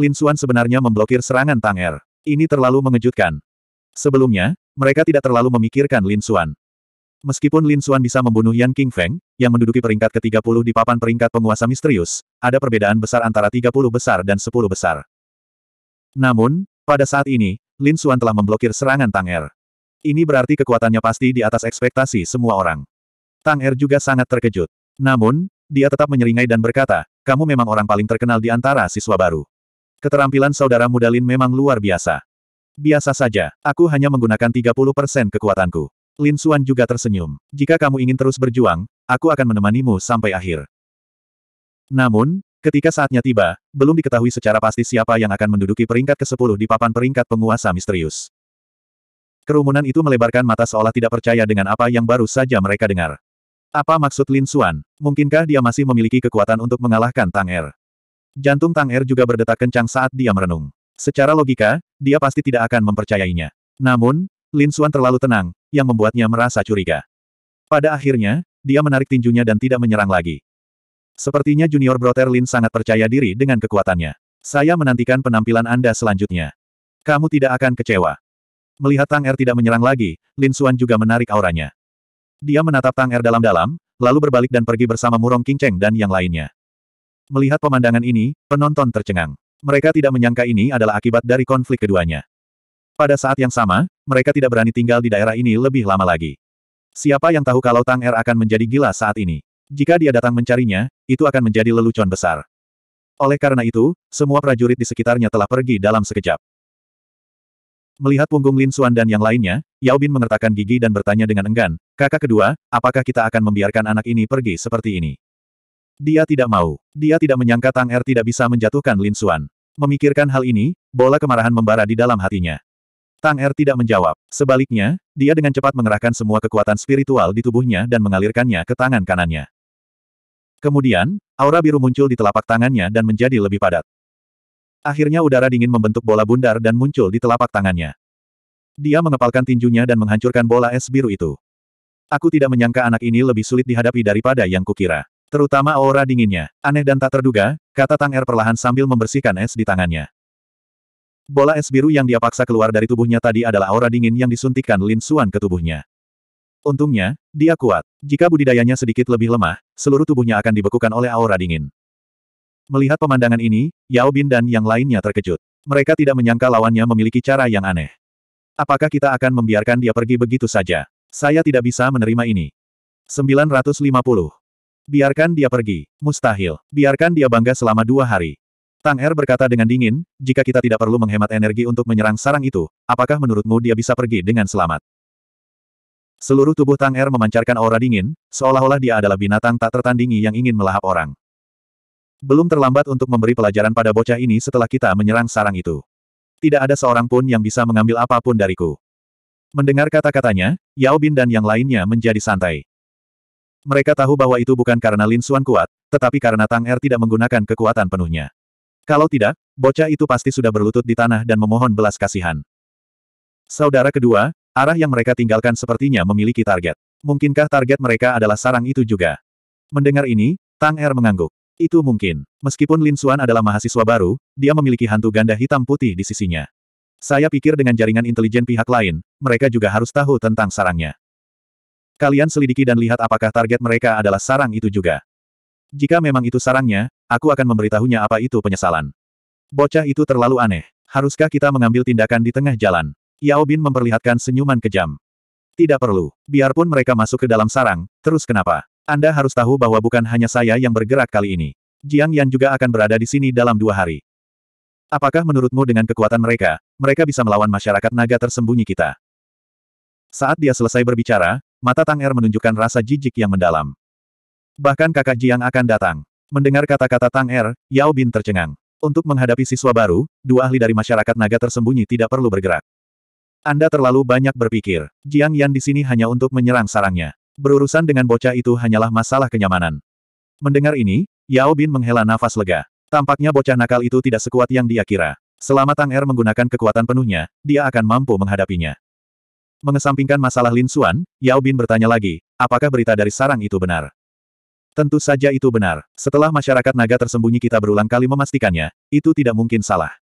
Lin Xuan sebenarnya memblokir serangan Tang Er. Ini terlalu mengejutkan. Sebelumnya, mereka tidak terlalu memikirkan Lin Xuan. Meskipun Lin Xuan bisa membunuh Yan King Feng, yang menduduki peringkat ke-30 di papan peringkat penguasa misterius, ada perbedaan besar antara 30 besar dan 10 besar. Namun, pada saat ini, Lin Xuan telah memblokir serangan Tang Er. Ini berarti kekuatannya pasti di atas ekspektasi semua orang. Tang Er juga sangat terkejut. Namun, dia tetap menyeringai dan berkata, kamu memang orang paling terkenal di antara siswa baru. Keterampilan saudara muda Lin memang luar biasa. Biasa saja, aku hanya menggunakan 30% kekuatanku. Lin Xuan juga tersenyum. Jika kamu ingin terus berjuang, aku akan menemanimu sampai akhir. Namun, ketika saatnya tiba, belum diketahui secara pasti siapa yang akan menduduki peringkat ke-10 di papan peringkat penguasa misterius. Kerumunan itu melebarkan mata seolah tidak percaya dengan apa yang baru saja mereka dengar. Apa maksud Lin Xuan? Mungkinkah dia masih memiliki kekuatan untuk mengalahkan Tang Er? Jantung Tang Er juga berdetak kencang saat dia merenung. Secara logika, dia pasti tidak akan mempercayainya. Namun, Lin Xuan terlalu tenang, yang membuatnya merasa curiga. Pada akhirnya, dia menarik tinjunya dan tidak menyerang lagi. Sepertinya junior brother Lin sangat percaya diri dengan kekuatannya. Saya menantikan penampilan Anda selanjutnya. Kamu tidak akan kecewa. Melihat Tang Er tidak menyerang lagi, Lin Xuan juga menarik auranya. Dia menatap Tang Er dalam-dalam, lalu berbalik dan pergi bersama Murong Cheng dan yang lainnya. Melihat pemandangan ini, penonton tercengang. Mereka tidak menyangka ini adalah akibat dari konflik keduanya. Pada saat yang sama, mereka tidak berani tinggal di daerah ini lebih lama lagi. Siapa yang tahu kalau Tang Er akan menjadi gila saat ini? Jika dia datang mencarinya, itu akan menjadi lelucon besar. Oleh karena itu, semua prajurit di sekitarnya telah pergi dalam sekejap. Melihat punggung Lin Xuan dan yang lainnya, Yao Bin mengertakkan gigi dan bertanya dengan enggan, kakak kedua, apakah kita akan membiarkan anak ini pergi seperti ini? Dia tidak mau. Dia tidak menyangka Tang Er tidak bisa menjatuhkan Lin Xuan. Memikirkan hal ini, bola kemarahan membara di dalam hatinya. Tang Er tidak menjawab. Sebaliknya, dia dengan cepat mengerahkan semua kekuatan spiritual di tubuhnya dan mengalirkannya ke tangan kanannya. Kemudian, aura biru muncul di telapak tangannya dan menjadi lebih padat. Akhirnya udara dingin membentuk bola bundar dan muncul di telapak tangannya. Dia mengepalkan tinjunya dan menghancurkan bola es biru itu. Aku tidak menyangka anak ini lebih sulit dihadapi daripada yang kukira. Terutama aura dinginnya. Aneh dan tak terduga, kata Tang Er perlahan sambil membersihkan es di tangannya. Bola es biru yang dia paksa keluar dari tubuhnya tadi adalah aura dingin yang disuntikkan Lin Suan ke tubuhnya. Untungnya, dia kuat. Jika budidayanya sedikit lebih lemah, seluruh tubuhnya akan dibekukan oleh aura dingin. Melihat pemandangan ini, Yao Bin dan yang lainnya terkejut. Mereka tidak menyangka lawannya memiliki cara yang aneh. Apakah kita akan membiarkan dia pergi begitu saja? Saya tidak bisa menerima ini. 950. Biarkan dia pergi. Mustahil. Biarkan dia bangga selama dua hari. Tang Er berkata dengan dingin, jika kita tidak perlu menghemat energi untuk menyerang sarang itu, apakah menurutmu dia bisa pergi dengan selamat? Seluruh tubuh Tang Er memancarkan aura dingin, seolah-olah dia adalah binatang tak tertandingi yang ingin melahap orang. Belum terlambat untuk memberi pelajaran pada bocah ini setelah kita menyerang sarang itu. Tidak ada seorang pun yang bisa mengambil apapun dariku. Mendengar kata-katanya, Yao Bin dan yang lainnya menjadi santai. Mereka tahu bahwa itu bukan karena Lin Xuan kuat, tetapi karena Tang Er tidak menggunakan kekuatan penuhnya. Kalau tidak, bocah itu pasti sudah berlutut di tanah dan memohon belas kasihan. Saudara kedua, arah yang mereka tinggalkan sepertinya memiliki target. Mungkinkah target mereka adalah sarang itu juga? Mendengar ini, Tang Er mengangguk. Itu mungkin. Meskipun Lin Suan adalah mahasiswa baru, dia memiliki hantu ganda hitam putih di sisinya. Saya pikir dengan jaringan intelijen pihak lain, mereka juga harus tahu tentang sarangnya. Kalian selidiki dan lihat apakah target mereka adalah sarang itu juga. Jika memang itu sarangnya, aku akan memberitahunya apa itu penyesalan. Bocah itu terlalu aneh. Haruskah kita mengambil tindakan di tengah jalan? Yao Bin memperlihatkan senyuman kejam. Tidak perlu. Biarpun mereka masuk ke dalam sarang, terus kenapa? Anda harus tahu bahwa bukan hanya saya yang bergerak kali ini. Jiang Yan juga akan berada di sini dalam dua hari. Apakah menurutmu dengan kekuatan mereka, mereka bisa melawan masyarakat naga tersembunyi kita? Saat dia selesai berbicara, mata Tang Er menunjukkan rasa jijik yang mendalam. Bahkan kakak Jiang akan datang. Mendengar kata-kata Tang Er, Yao Bin tercengang. Untuk menghadapi siswa baru, dua ahli dari masyarakat naga tersembunyi tidak perlu bergerak. Anda terlalu banyak berpikir. Jiang Yan di sini hanya untuk menyerang sarangnya. Berurusan dengan bocah itu hanyalah masalah kenyamanan. Mendengar ini, Yao Bin menghela nafas lega. Tampaknya bocah nakal itu tidak sekuat yang dia kira. Selama Tang Er menggunakan kekuatan penuhnya, dia akan mampu menghadapinya. Mengesampingkan masalah Lin Xuan, Yao Bin bertanya lagi, apakah berita dari sarang itu benar? Tentu saja itu benar. Setelah masyarakat naga tersembunyi kita berulang kali memastikannya, itu tidak mungkin salah.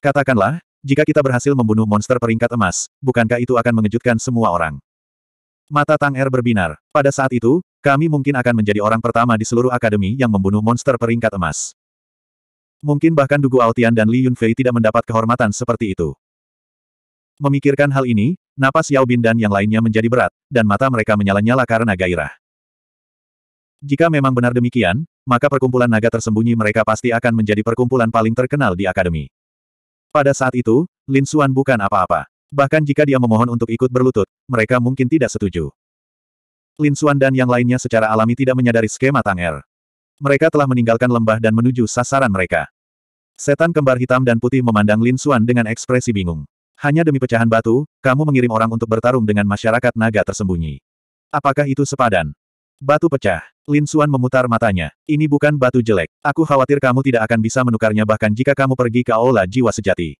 Katakanlah, jika kita berhasil membunuh monster peringkat emas, bukankah itu akan mengejutkan semua orang? Mata Tang Er berbinar. Pada saat itu, kami mungkin akan menjadi orang pertama di seluruh akademi yang membunuh monster peringkat emas. Mungkin bahkan Dugu Aotian dan Li Yunfei tidak mendapat kehormatan seperti itu. Memikirkan hal ini, napas Yao Bin dan yang lainnya menjadi berat, dan mata mereka menyala-nyala karena gairah. Jika memang benar demikian, maka perkumpulan naga tersembunyi mereka pasti akan menjadi perkumpulan paling terkenal di akademi. Pada saat itu, Lin Xuan bukan apa-apa. Bahkan jika dia memohon untuk ikut berlutut, mereka mungkin tidak setuju. Lin Xuan dan yang lainnya secara alami tidak menyadari skema Tang Er. Mereka telah meninggalkan lembah dan menuju sasaran mereka. Setan kembar hitam dan putih memandang Lin Xuan dengan ekspresi bingung. Hanya demi pecahan batu, kamu mengirim orang untuk bertarung dengan masyarakat naga tersembunyi. Apakah itu sepadan? Batu pecah. Lin Xuan memutar matanya. Ini bukan batu jelek. Aku khawatir kamu tidak akan bisa menukarnya bahkan jika kamu pergi ke Aula Jiwa Sejati.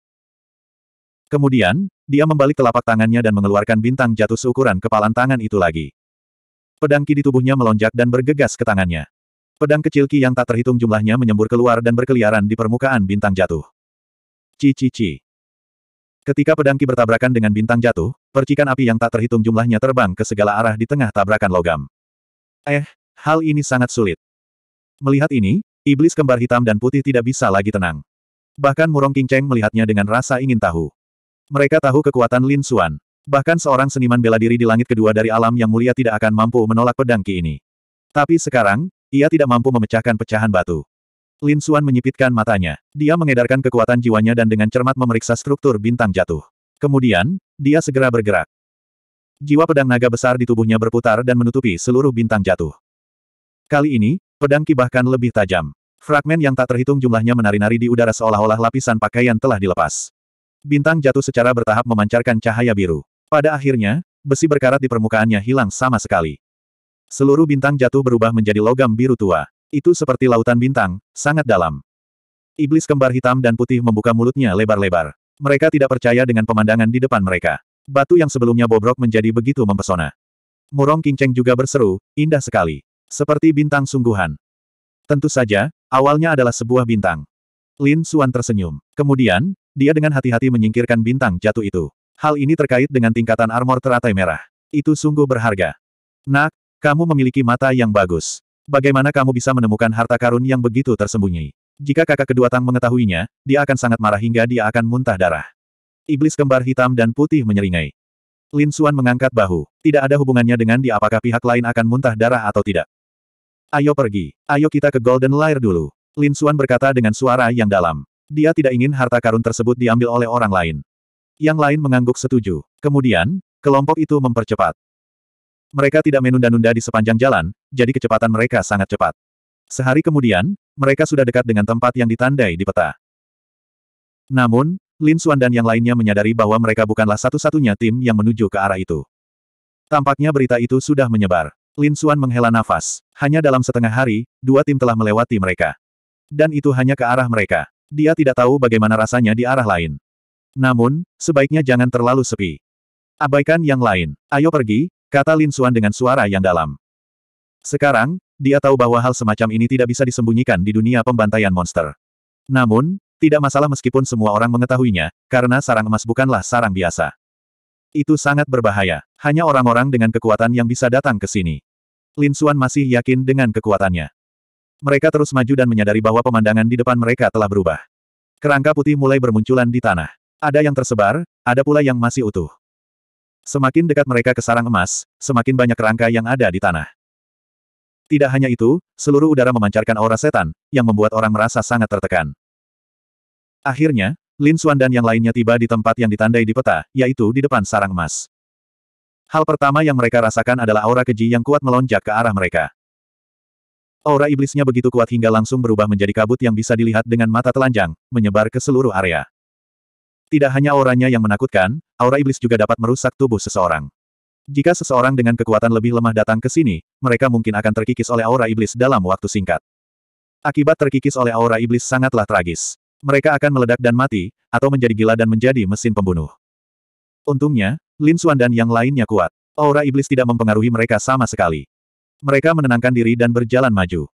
Kemudian, dia membalik telapak tangannya dan mengeluarkan bintang jatuh seukuran kepalan tangan itu lagi. Pedang ki di tubuhnya melonjak dan bergegas ke tangannya. Pedang kecil ki yang tak terhitung jumlahnya menyembur keluar dan berkeliaran di permukaan bintang jatuh. Cici-ci. Ketika pedang ki bertabrakan dengan bintang jatuh, percikan api yang tak terhitung jumlahnya terbang ke segala arah di tengah tabrakan logam. Eh, hal ini sangat sulit. Melihat ini, iblis kembar hitam dan putih tidak bisa lagi tenang. Bahkan Murong King Cheng melihatnya dengan rasa ingin tahu. Mereka tahu kekuatan Lin Xuan. Bahkan seorang seniman bela diri di langit kedua dari alam yang mulia tidak akan mampu menolak pedang Ki ini. Tapi sekarang, ia tidak mampu memecahkan pecahan batu. Lin Xuan menyipitkan matanya. Dia mengedarkan kekuatan jiwanya dan dengan cermat memeriksa struktur bintang jatuh. Kemudian, dia segera bergerak. Jiwa pedang naga besar di tubuhnya berputar dan menutupi seluruh bintang jatuh. Kali ini, pedang Ki bahkan lebih tajam. Fragmen yang tak terhitung jumlahnya menari-nari di udara seolah-olah lapisan pakaian telah dilepas. Bintang jatuh secara bertahap memancarkan cahaya biru. Pada akhirnya, besi berkarat di permukaannya hilang sama sekali. Seluruh bintang jatuh berubah menjadi logam biru tua. Itu seperti lautan bintang, sangat dalam. Iblis kembar hitam dan putih membuka mulutnya lebar-lebar. Mereka tidak percaya dengan pemandangan di depan mereka. Batu yang sebelumnya bobrok menjadi begitu mempesona. Murong Kinceng juga berseru, indah sekali. Seperti bintang sungguhan. Tentu saja, awalnya adalah sebuah bintang. Lin Suan tersenyum. Kemudian, dia dengan hati-hati menyingkirkan bintang jatuh itu. Hal ini terkait dengan tingkatan armor teratai merah. Itu sungguh berharga. Nak, kamu memiliki mata yang bagus. Bagaimana kamu bisa menemukan harta karun yang begitu tersembunyi? Jika kakak kedua Tang mengetahuinya, dia akan sangat marah hingga dia akan muntah darah. Iblis kembar hitam dan putih menyeringai. Lin Xuan mengangkat bahu. Tidak ada hubungannya dengan di apakah pihak lain akan muntah darah atau tidak. Ayo pergi. Ayo kita ke Golden Lair dulu. Lin Xuan berkata dengan suara yang dalam. Dia tidak ingin harta karun tersebut diambil oleh orang lain. Yang lain mengangguk setuju. Kemudian, kelompok itu mempercepat. Mereka tidak menunda-nunda di sepanjang jalan, jadi kecepatan mereka sangat cepat. Sehari kemudian, mereka sudah dekat dengan tempat yang ditandai di peta. Namun, Lin Xuan dan yang lainnya menyadari bahwa mereka bukanlah satu-satunya tim yang menuju ke arah itu. Tampaknya berita itu sudah menyebar. Lin Xuan menghela nafas. Hanya dalam setengah hari, dua tim telah melewati mereka. Dan itu hanya ke arah mereka. Dia tidak tahu bagaimana rasanya di arah lain. Namun, sebaiknya jangan terlalu sepi. Abaikan yang lain. Ayo pergi, kata Lin Xuan dengan suara yang dalam. Sekarang, dia tahu bahwa hal semacam ini tidak bisa disembunyikan di dunia pembantaian monster. Namun, tidak masalah meskipun semua orang mengetahuinya, karena sarang emas bukanlah sarang biasa. Itu sangat berbahaya. Hanya orang-orang dengan kekuatan yang bisa datang ke sini. Lin Xuan masih yakin dengan kekuatannya. Mereka terus maju dan menyadari bahwa pemandangan di depan mereka telah berubah. Kerangka putih mulai bermunculan di tanah. Ada yang tersebar, ada pula yang masih utuh. Semakin dekat mereka ke sarang emas, semakin banyak kerangka yang ada di tanah. Tidak hanya itu, seluruh udara memancarkan aura setan, yang membuat orang merasa sangat tertekan. Akhirnya, Lin Xuan dan yang lainnya tiba di tempat yang ditandai di peta, yaitu di depan sarang emas. Hal pertama yang mereka rasakan adalah aura keji yang kuat melonjak ke arah mereka. Aura iblisnya begitu kuat hingga langsung berubah menjadi kabut yang bisa dilihat dengan mata telanjang, menyebar ke seluruh area. Tidak hanya auranya yang menakutkan, aura iblis juga dapat merusak tubuh seseorang. Jika seseorang dengan kekuatan lebih lemah datang ke sini, mereka mungkin akan terkikis oleh aura iblis dalam waktu singkat. Akibat terkikis oleh aura iblis sangatlah tragis. Mereka akan meledak dan mati, atau menjadi gila dan menjadi mesin pembunuh. Untungnya, Lin Xuan dan yang lainnya kuat. Aura iblis tidak mempengaruhi mereka sama sekali. Mereka menenangkan diri dan berjalan maju.